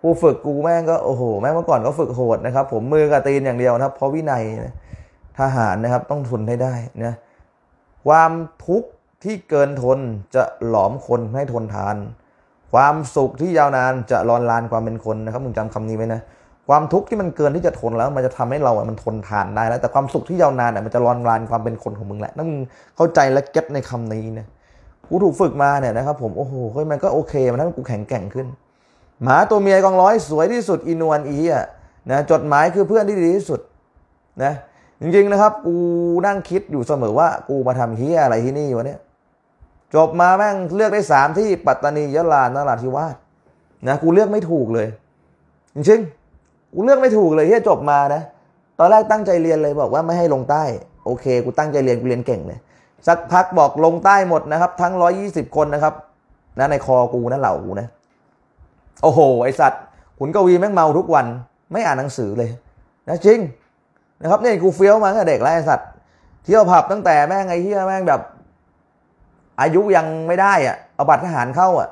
กูฝึกกูแม่งก็โอ้โห แม่งเมื่อก่อนก็ฝึกโหดนะครับ ผมมือกับตีนอย่างเดียวนะครับ เพราะวินัยนะทหารนะครับต้องทนให้ได้นะความทุกข์ที่เกินทนจะหลอมคนให้ทนทาน ความสุขที่ยาวนานจะรอนลานความเป็นคนนะครับมึงจำคำนี้ไหมนะความทุกข์ที่มันเกินที่จะทนแล้ว มันจะทำให้เราอ่ะมันทนทานได้แล้ว แต่ความสุขที่ยาวนานอ่ะมันจะรอนรานความเป็นคนของมึงแหละ นั่นเข้าใจและเก็ตในคำนี้นะกูถูกฝึกมาเนี่ยนะครับผมโอ้โหเฮ้ยมันก็โอเคมันทำให้กูแข็งแกร่งขึ้นหมาตัวเมียกองร้อยสวยที่สุดอินวนอีอ่ะนะจดหมายคือเพื่อนที่ดีที่สุดนะจริงๆนะครับ กูนั่งคิดอยู่เสมอว่ากูมาทำเฮียอะไรที่นี่วะเนี่ย จบมาแม่งเลือกได้สามที่ปัตตานียะลานราธิวาสนะกูเลือกไม่ถูกเลยจริงๆกูเลือกไม่ถูกเลยที่จบมานะ ตอนแรกตั้งใจเรียนเลยบอกว่าไม่ให้ลงใต้ โอเค กูตั้งใจเรียน กูเรียนเก่งเลยสักพักบอกลงใต้หมดนะครับ ทั้งร้อยี่สิบคนนะครับ นะในคอกูนะเหล่ากูนะ โอ้โห ไอสัตว์ ขุนกวีแม่งเมาทุกวัน ไม่อ่านหนังสือเลย นะ จริงนะครับเนี่ยกูเฟี้ยวมาตั้งแต่เด็กแล้ว ไอสัตว์เที่ยวผับตั้งแต่แม่งไอเที่ยแม่งแบบ อายุยังไม่ได้อะเอาบัตรทหารเข้าอ่ะ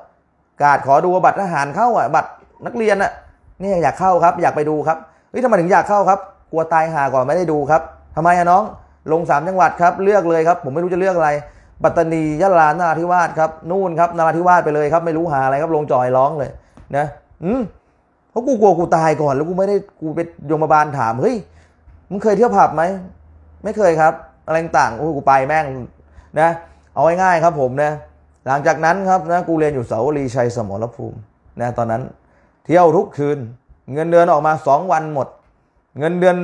กาดขอดูบัตรทหารเข้าอ่ะ บัตรนักเรียนอ่ะเนี่ยอยากเข้าครับ อยากไปดูครับเฮ้ยทำไมถึงอยากเข้าครับ กลัวตายหาก่อนไม่ได้ดูครับ ทำไมอะน้องลงสามจังหวัดครับ เลือกเลยครับ ผมไม่รู้จะเลือกอะไร ปัตตานียะลานราธิวาสครับนู่นครับนราธิวาสไปเลยครับ ไม่รู้หาอะไรครับลงจอยร้องเลยนะอืมเพราะกูกลัวกูตายก่อน แล้วกูไม่ได้กูไปโยมบาลถามเฮ้ยมึงเคยเที่ยวผับไหมไม่เคยครับ อะไรต่างโอ้กูไปแม่งนะ เอาง่ายๆครับผมนะ หลังจากนั้นครับนะกูเรียนอยู่เสาวรีชัยสมรภูมิ นะ ตอนนั้นเที่ยวทุกคืน เงินเดือนออกมาสองวันหมด เงินเดือน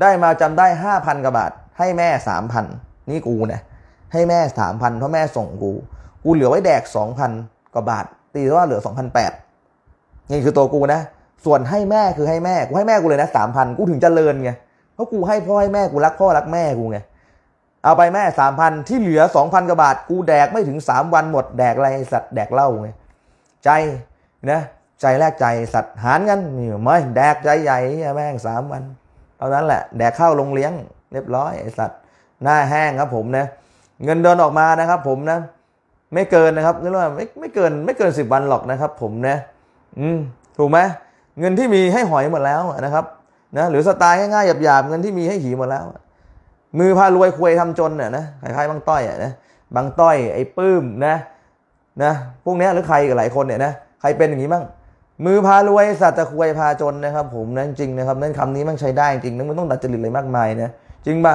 ได้มาจำได้ห้าพันกว่าบาทให้แม่สามพันนี่กูนะให้แม่สามพันเพราะแม่ส่งกู กูเหลือไว้แดกสองพันกว่าบาท ตีว่าเหลือสองพันแปดนี่คือตัวกูนะ ส่วนให้แม่คือให้แม่กูให้แม่กูเลยนะสามพันกูถึงจเจริญไงเพราะกูให้พ่อให้แม่กูรักพ่อรักแม่กูไงเอาไปแม่สามพันที่เหลือสองพันกว่าบาทกูแดกไม่ถึงสามวันหมดแดกอะไรสัตว์แดกเหล้าไงใจนะใจแรกใจสัตว์ หานกันนี่ไมแดกใจใหญ่แม่งสามวันเท่านั้นแหละ แดกเข้าโรงเลี้ยงเรียบร้อยไอสัตว์หน้าแห้งครับผมนะ เงินเดินออกมานะครับ ผมนะ ไม่เกินนะครับเรียกว่าไม่ไม่เกินไม่เกินสิบวันหรอกนะครับ ผมนะอืมถูกไหมเงินที่มีให้หอยหมดแล้วนะครับนะหรือสไตล์ง่ายๆหยาบๆเงินที่มีให้หีหมดแล้วมือพารวยควยทำจนเนี่ยนะคล้ายๆบางต้อยอ่ะนะบางต้อย ไอ้ปื้มนะนะ พวกนี้หรือใครกับหลายคนเนี่ยนะใครเป็นอย่างนี้บ้างมือพารวยสัตว์จะควยพาจนนะครับ ผมนั้นจริงนะครับนั่นคำนี้มันใช้ได้จริงนั่นมันต้องดัดจริตเลยมากมายนะจริงปะ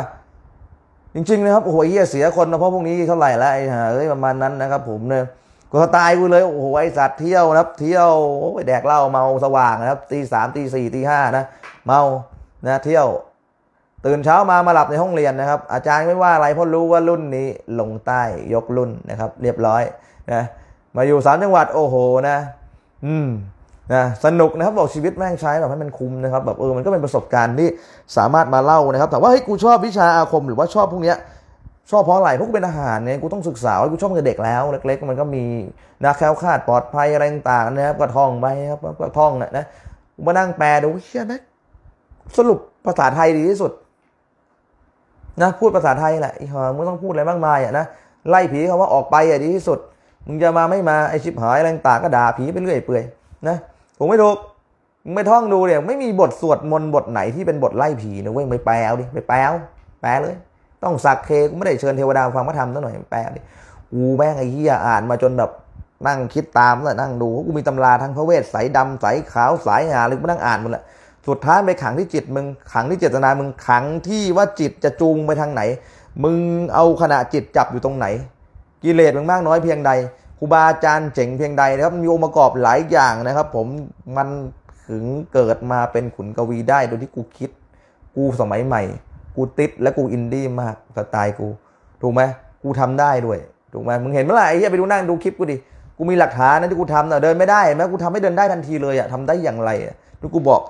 จริงๆนะครับโอ้โหเเสียคนนะเพราะพวกนี้เท่าไหร่แล้วไอ้ห่าเอ้ยประมาณนั้นนะครับ ผมเนี่ยก็ตายกูเลยโอ้โหไอสัตว์เที่ยวนะครับ เที่ยวโอ้ไปแดกเหล้าเมาสว่างนะครับตีสามตีสี่ตีห้านะเมานะเที่ยว ตื่นเช้ามามาหลับในห้องเรียนนะครับ อาจารย์ไม่ว่าอะไรเพราะรู้ว่ารุ่นนี้ลงใต้ยกรุ่นนะครับ เรียบร้อยนะมาอยู่สามจังหวัดโอ้โหนะ อืมนะสนุกนะครับบอกชีวิตแม่งใช้แบบให้มันคุ้มนะครับแบบเออมันก็เป็นประสบการณ์ที่สามารถมาเล่านะครับ แต่ว่าเฮ้ยกูชอบวิชาอาคม หรือว่าชอบพวกเนี้ย ชอบเพราะอะไรเพราะกูเป็นอาหารเนี่ยกูต้องศึกษาว่ากูชอบตั้งแต่เด็กแล้ว เล็กๆมันก็มีนะแคล้วคลาดปลอดภัย อะไรต่างๆนะครับก็ท่องไปครับก็ท่องนะนะมานั่งแปลดูเชียนะสรุปภาษาไทยดีที่สุดนะพูดภาษาไทยแหละอีหอมึงต้องพูดอะไรมากมายอ่ะนะไล่ผีเขาว่าออกไปอ่ะดีที่สุดมึงจะมาไม่มาไอชิบหายอะไรต่างก็ด่าผีไปเรื่อยเปื่อยนะถูกไม่ถูกไม่ท่องดูเนี่ย ไม่มีบทสวดมนต์บทไหนที่เป็นบทไล่ผีนะเว้ยไปแปลดิไปแปลแปลเลย ต้องสักเคกูไม่ได้เชิญเทวดาฟังพระธรรมซหน่อยแปลดิอูแม่งไอ้เหี้ยอ่านมาจนแบบนั่งคิดตามแล้วนั่งดูกูมีตำราทั้งพระเวทสายดำสายขาว สายหาหรือมานั่งอ่านหมดแหละสุดท้ายไปขังที่จิตมึงขังที่เจตนามึงขังที่ว่าจิตจะจูงไปทางไหน มึงเอาขณะจิตจับอยู่ตรงไหน กิเลสมึงมากน้อยเพียงใดครูบาอาจารย์เจ๋งเพียงใดนะครับมีองค์ประกอบหลายอย่างนะครับ ผมมันถึงเกิดมาเป็นขุนกวีได้โดยที่กูคิด กูสมัยใหม่ กูติดและกูอินดี้มากสไตล์กูถูกไหมกูทำได้ด้วยถูกไหมมึงเห็นเมื่อไหร่ไอ้เหี้ยไปดูนั่งดูคลิปกูดิกูมีหลักฐานนะที่กูทำเนะ่ะเดินไม่ได้แม้กูทำให้เดินได้ทันทีเลยอะทำได้อย่างไรทีกูบอก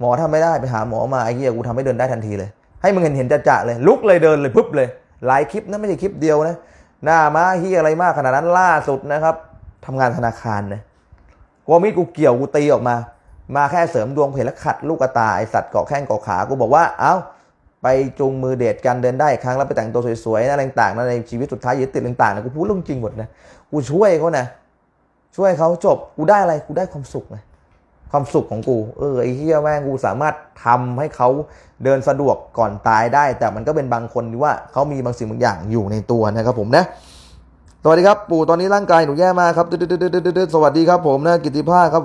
หมอทำไม่ได้ไปหาหมอมาไอ้เหี้ยกูทำให้เดินได้ทันทีเลย ให้มึงเห็นเห็นจะจะเลย ลุกเลยเดินเลยปุ๊บเลย หลายคลิปนะไม่ใช่คลิปเดียวนะหน้าม้าฮีอะไรมาก ขนาดนั้นล่าสุดนะครับ ทำงานธนาคารนะวกูมีดกูเกี่ยว กูตีออกมา มาแค่เสริม ดวง เพลและขัดลูกตา ไอสัตว์เกาะแข้งเกาะขา กูบอกว่า เอ้า ไปจูงมือเดทกันเดินได้ครั้งแล้วไปแต่งตัวสวยๆนะอะไรต่างๆนะในชีวิตสุดท้ายยึดติดต่างๆนะกูพูดเรื่องจริงหมดนะกูช่วยเขานะช่วยเขาจบกูได้อะไรกูได้ความสุขนะความสุขของกูเออไอ้เฮียแม่งกูสามารถทำให้เขาเดินสะดวกก่อนตายได้ แต่มันก็เป็นบางคนที่ว่าเขามีบางสิ่งบางอย่างอยู่ในตัวนะครับผมนะสวัสดีครับปู่ตอนนี้ร่างกายหนูแย่มากครับสวัสดีครับผมนะกิติภาครับ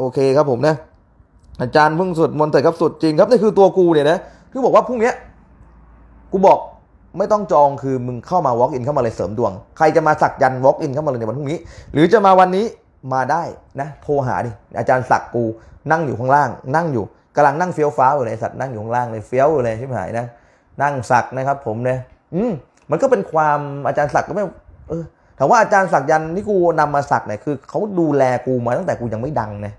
โอเคครับผมนะอาจารย์เพิ่งสุดมนต์เสร็จครับสุดจริงครับนี่คือตัวกูเนี่ยนะคือบอกว่าพรุ่งนี้ กูบอกไม่ต้องจองคือมึงเข้ามาวอล์กอินเข้ามาเลยเสริมดวงใครจะมาสักยันวอล์กอินเข้ามาเลยในวันพรุ่งนี้ หรือจะมาวันนี้มาได้นะโทรหาดิ อาจารย์ศักกู นั่งอยู่ข้างล่าง นั่งอยู่กำลังนั่งเฟี้ยวฟ้าอยู่ในสัตว์นั่งอยู่ข้างล่างเลย เฟี้ยวเลยชิบหายนะนั่งศักนะครับ ผมเนี่ย อืมมันก็เป็นความอาจารย์ศักก็ไม่เออถามว่าอาจารย์ศักยันที่กูนำมาศักเนี่ยคือเขาดูแลกูมาตั้งแต่กูยังไม่ดังเนี่ย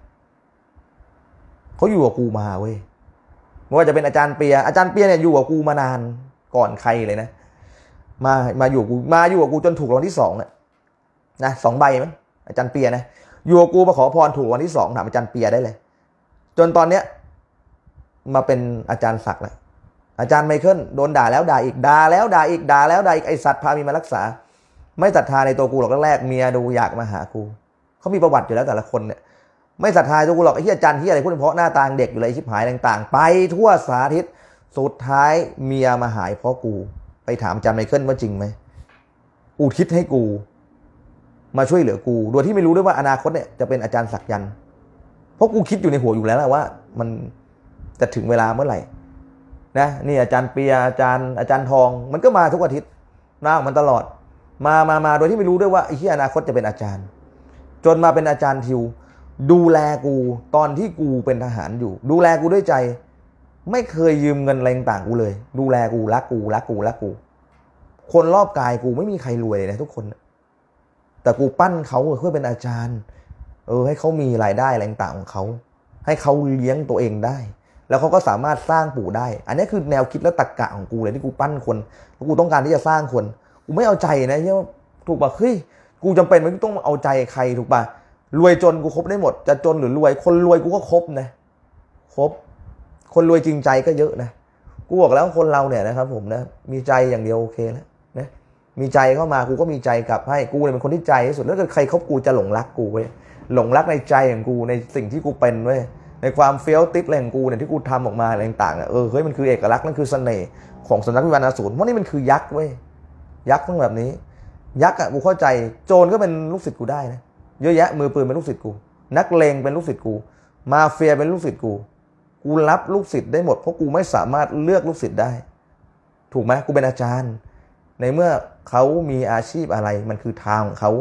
เขาอยู่กับกูมาเว้ยไม่ว่าจะเป็นอาจารย์เปียอาจารย์เปียเนี่ยอยู่กับกูมานานก่อนใครเลยนะ มามาอยู่กูมาอยู่กับกูจนถูกรางวัลที่สองเนี่ยนะสองใบมั้งอาจารย์เปียนะอยู่กูมาขอพรถูกวันที่สองถามอาจารย์เปียได้เลย จนตอนเนี้ยมาเป็นอาจารย์ศักดิ์แล้วอาจารย์ไมเคิลโดนด่า แล้วด่าอีก ด่าแล้วด่าอีก ด่าแล้วด่าอีก ไอสัตว์พามีมารักษา ไม่ศรัทธาในตัวกูหรอกแรกเมียดูอยากมาหากู เขามีประวัติอยู่แล้วแต่ละคนเนี่ย ไม่ศรัทธาตัวกูหรอกไอ้ที่อาจารย์ที่อะไรพูดเพราะหน้าตางเด็กอยู่เลยชิบหายต่าง ๆ ไปทั่วสาธิต สุดท้ายเมียมาหายเพราะกู ไปถามอาจารย์ไมเคิลว่าจริงไหมอุทิศให้กูมาช่วยเหลือกูโดยที่ไม่รู้ด้วยว่าอนาคตเนี่ยจะเป็นอาจารย์ศักยันต์เพราะกูคิดอยู่ในหัวอยู่แล้วแหละว่า มันจะถึงเวลาเมื่อไหร่ นะ นี่อาจารย์เปียอาจารย์ อาจารย์ทอง มันก็มาทุกอาทิตย์มาของมันตลอด มามามาโดยที่ไม่รู้ด้วยว่าไอ้ที่อนาคตจะเป็นอาจารย์ จนมาเป็นอาจารย์ทิว ดูแลกู ตอนที่กูเป็นทหารอยู่ ดูแลกูด้วยใจ ไม่เคยยืมเงินแรงต่างกูเลย ดูแลกูรักกูรักกูรักกู คนรอบกายกูไม่มีใครรวยเลยนะทุกคนแต่กูปั้นเขาเพื่อเป็นอาจารย์ เออ ให้เขามีรายได้แรงต่างของเขา ให้เขาเลี้ยงตัวเองได้ แล้วเขาก็สามารถสร้างปู่ได้ อันนี้คือแนวคิดและตรรกกะของกูเลยที่กูปั้นคนกูต้องการที่จะสร้างคน กูไม่เอาใจนะเี่ยถูกปะเฮ้ยกูจำเป็นมันต้องเอาใจใคร ถูกปะรวยจนกูคบได้หมด จะจนหรือรวยคนรวยกูก็คบนะคบคนรวยจริงใจก็เยอะนะกูบอกแล้วคนเราเนี่ยนะครับ ผมนะมีใจอย่างเดียวโอเคแล้วมีใจเข้ามากูก็มีใจกลับให้กูเลยเป็นคนที่ใจที่สุดแล้วถ้าใครเขากูจะหลงรักกูเว้ยหลงรักในใจของกูในสิ่งที่กูเป็นเว้ยในความเฟี้ยวติดแรงกูเนี่ยที่กูทำออกมาอะไรต่างๆเออเฮ้ยมันคือเอกลักษณ์นั่นคือเสน่ห์ของสนักวิวรณสูตรเพราะนี่มันคือยักษ์เว้ยยักษ์ต้องแบบนี้ ยักษ์อ่ะกูเข้าใจ โจรก็เป็นลูกศิษย์กูได้นะเยอะแยะมือปืนเป็นลูกศิษย์กู นักเลงเป็นลูกศิษย์กู มาเฟียเป็นลูกศิษย์กู กูรับลูกศิษย์ได้หมดเพราะกูไม่สามารถเลือกลูกศิษย์ได้ ถูกไหมกูเป็นอาจารย์ ในเมื่อเขามีอาชีพอะไรมันคือทางของเขา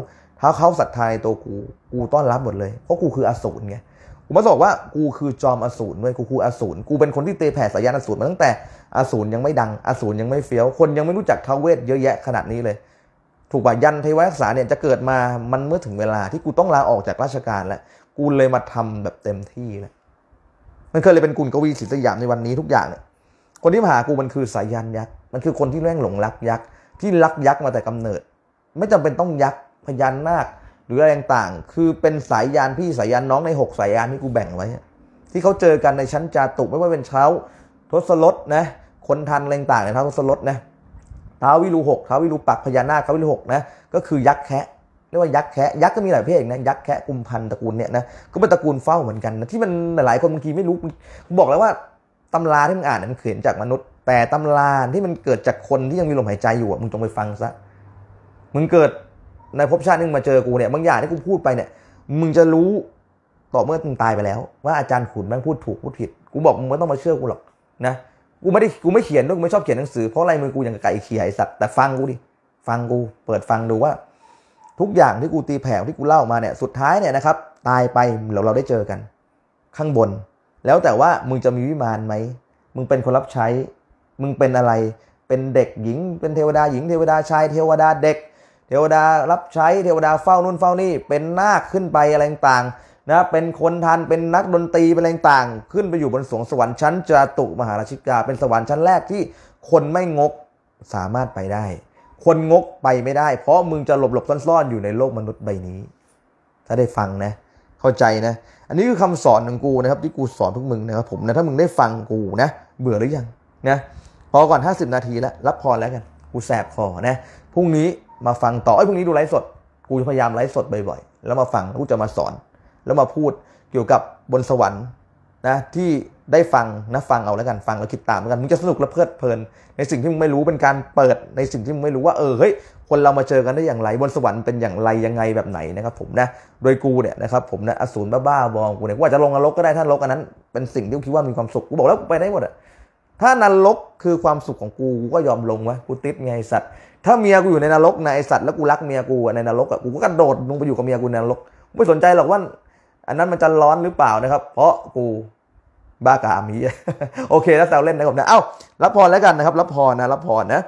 ถ้าเขาศรัทธาในตัวกูกูต้อนรับหมดเลยเพราะกูคืออสูรไงกูมาบอกว่ากูคือจอมอสูรด้วยกูคืออสูรกูเป็นคนที่เตะแผ่สายานอสูรมาตั้งแต่อสูรยังไม่ดังอสูรยังไม่เฟี้ยวคนยังไม่รู้จักท้าเวทเยอะแยะขนาดนี้เลย ถูกป่ะยันเทวรักษาเนี่ยจะเกิดมามันเมื่อถึงเวลาที่กูต้องลาออกจากราชการแล้วกูเลยมาทำแบบเต็มที่แล้วมันเคยเลยเป็นกุลกวีศิษยามในวันนี้ทุกอย่างเนี่ยคนที่มาหากูมันคือสายยันยักษ์มันคือคนที่แร่งหลงรักยักษ์ที่รักยักษ์มาแต่กำเนิด ไม่จำเป็นต้องยักษ์พยานมาคหรืออะไรต่างๆ คือเป็นสายยานพี่สายยานน้องใน 6สายยานที่กูแบ่งไว้ ที่เขาเจอกันในชั้นจาตุไม่ว่าเป็นเช้าทศรถนะคนทันแรงต่างในท้าวทศรถนะท้าววิรูหกท้าววิรูปักพญานาคท้าววิรูหกนะก็คือยักษ์แคะเรียกว่ายักษ์แคะยักษ์ก็มีหลายเพศนะยักษ์แคะกุมพันตระกูลเนี่ยนะก็เป็นตระกูลเฝ้าเหมือนกันนะที่มันหลายคนบางทีไม่รู้บอกแล้วว่าตำราที่มึงอ่านมันเขียนจากมนุษย์แต่ตำราที่มันเกิดจากคนที่ยังมีลมหายใจอยู่อ่ะมึงจงไปฟังซะมึงเกิดในภพชาตินึงมาเจอกูเนี่ยบางอย่างที่กูพูดไปเนี่ยมึงจะรู้ต่อเมื่อมึงตายไปแล้วว่าอาจารย์ขุนแม่งพูดถูกพูดผิด กูบอกมึงไม่ต้องมาเชื่อกูหรอก นะกูไม่ได้กูไม่เขียนด้วยกูไม่ชอบเขียนหนังสือเพราะอะไรมือกูอย่างไก่เขียไอสัตว์แต่ฟังกูดิฟังกู เปิดฟังดูว่าทุกอย่างที่กูตีแผ่ที่กูเล่ามาเนี่ยสุดท้ายเนี่ยนะครับ ตายไปเราเราได้เจอกัน ข้างบน แล้วแต่ว่ามึงจะมีวิมานไหมมึงเป็นคนรับใช้มึงเป็นอะไร เป็นเด็กหญิง เป็นเทวดาหญิงเทวดาชายเทวดาเด็กเทวดารับใช้เทวดาเฝ้านู่นเฝ้านี่เป็นนาคขึ้นไปอะไรต่างนะเป็นคนทัน เป็นนักดนตรีเป็นอะไรต่างขึ้นไปอยู่บนสวงสวรรค์ชั้นจตุมหาราชิกา เป็นสวรรค์ชั้นแรกที่คนไม่งกสามารถไปได้ คนงกไปไม่ได้ เพราะมึงจะหลบหลบซ่อนๆ อยู่ในโลกมนุษย์ใบนี้ ถ้าได้ฟังนะเข้าใจนะ อันนี้คือคำสอนของกูนะครับที่กูสอนพวกมึงนะครับผมนะถ้ามึงได้ฟังกูนะเบื่อหรือยังนะพอก่อน 50 นาทีแล้วรับพรแล้วกัน กูแสบคอ นะ พรุ่งนี้มาฟังต่อไอ้พรุ่งนี้ดูไลฟ์สด กูจะพยายามไลฟ์สดบ่อยๆ แล้วมาฟัง กูจะมาสอน แล้วมาพูดเกี่ยวกับบนสวรรค์นะ ที่ได้ฟังนะฟังเอาแล้วกัน ฟังแล้วคิดตามกัน มึงจะสนุกและเพลิดเพลิน ในสิ่งที่มึงไม่รู้เป็นการเปิด ในสิ่งที่มึงไม่รู้ว่า เออ เฮ้ย คนเรามาเจอกันได้อย่างไรบนสวรรค์เป็นอย่างไร ยังไงแบบไหนนะครับผมนะ โดยกูเนี่ยนะครับผมนะ อสูรบ้าๆ บอกูเนี่ยว่าจะลงนรกก็ได้ท่านรกอันนั้นเป็นสิ่งที่คิดว่ามีความสุขกูบอกแล้วไปได้หมดอะถ้านรกคือความสุขของกูกูก็ยอมลงวะกูติดไงสัตว์ ถ้าเมียกูอยู่ในนรกนะไอสัตว์แล้วกูรักเมียกูในนรกอ่ะกูก็กระโดดลงไปอยู่กับเมียกูในนรก ไม่สนใจหรอกว่า อันนั้นมันจะร้อนหรือเปล่านะครับ เพราะกูบ้ากามีโอเคแล้วแซวเล่นนะครับนะเอ้ารับพรแล้วกันนะครับรับพรนะรับพรนะ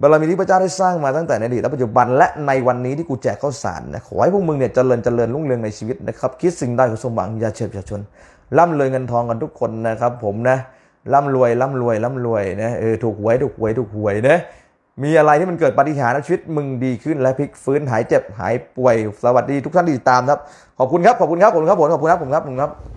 บารมีที่พระเจ้าได้สร้างมาตั้งแต่ในอดีตและปัจจุบันและในวันนี้ที่กูแจกข้าวสารนะขอให้พวกมึงเนี่ยเจริญเจริญรุ่งเรืองในชีวิตนะครับคิดสิ่งใดขอสมหวังอย่าเฉยประชาชนร่ำรวยเงินทองกันทุกคนนะครับ ผมนะร่ำรวยร่ำรวยร่ำรวยนะเออถูกหวยถูกหวยถูกหวยนะมีอะไรที่มันเกิดปฏิหารชีวิตมึงดีขึ้นและพลิกฟื้นหายเจ็บหายป่วย สวัสดีทุกท่านที่ติดตามครับ ขอบคุณครับ ขอบคุณครับผมครับผมขอบคุณครับผมครับผมครับ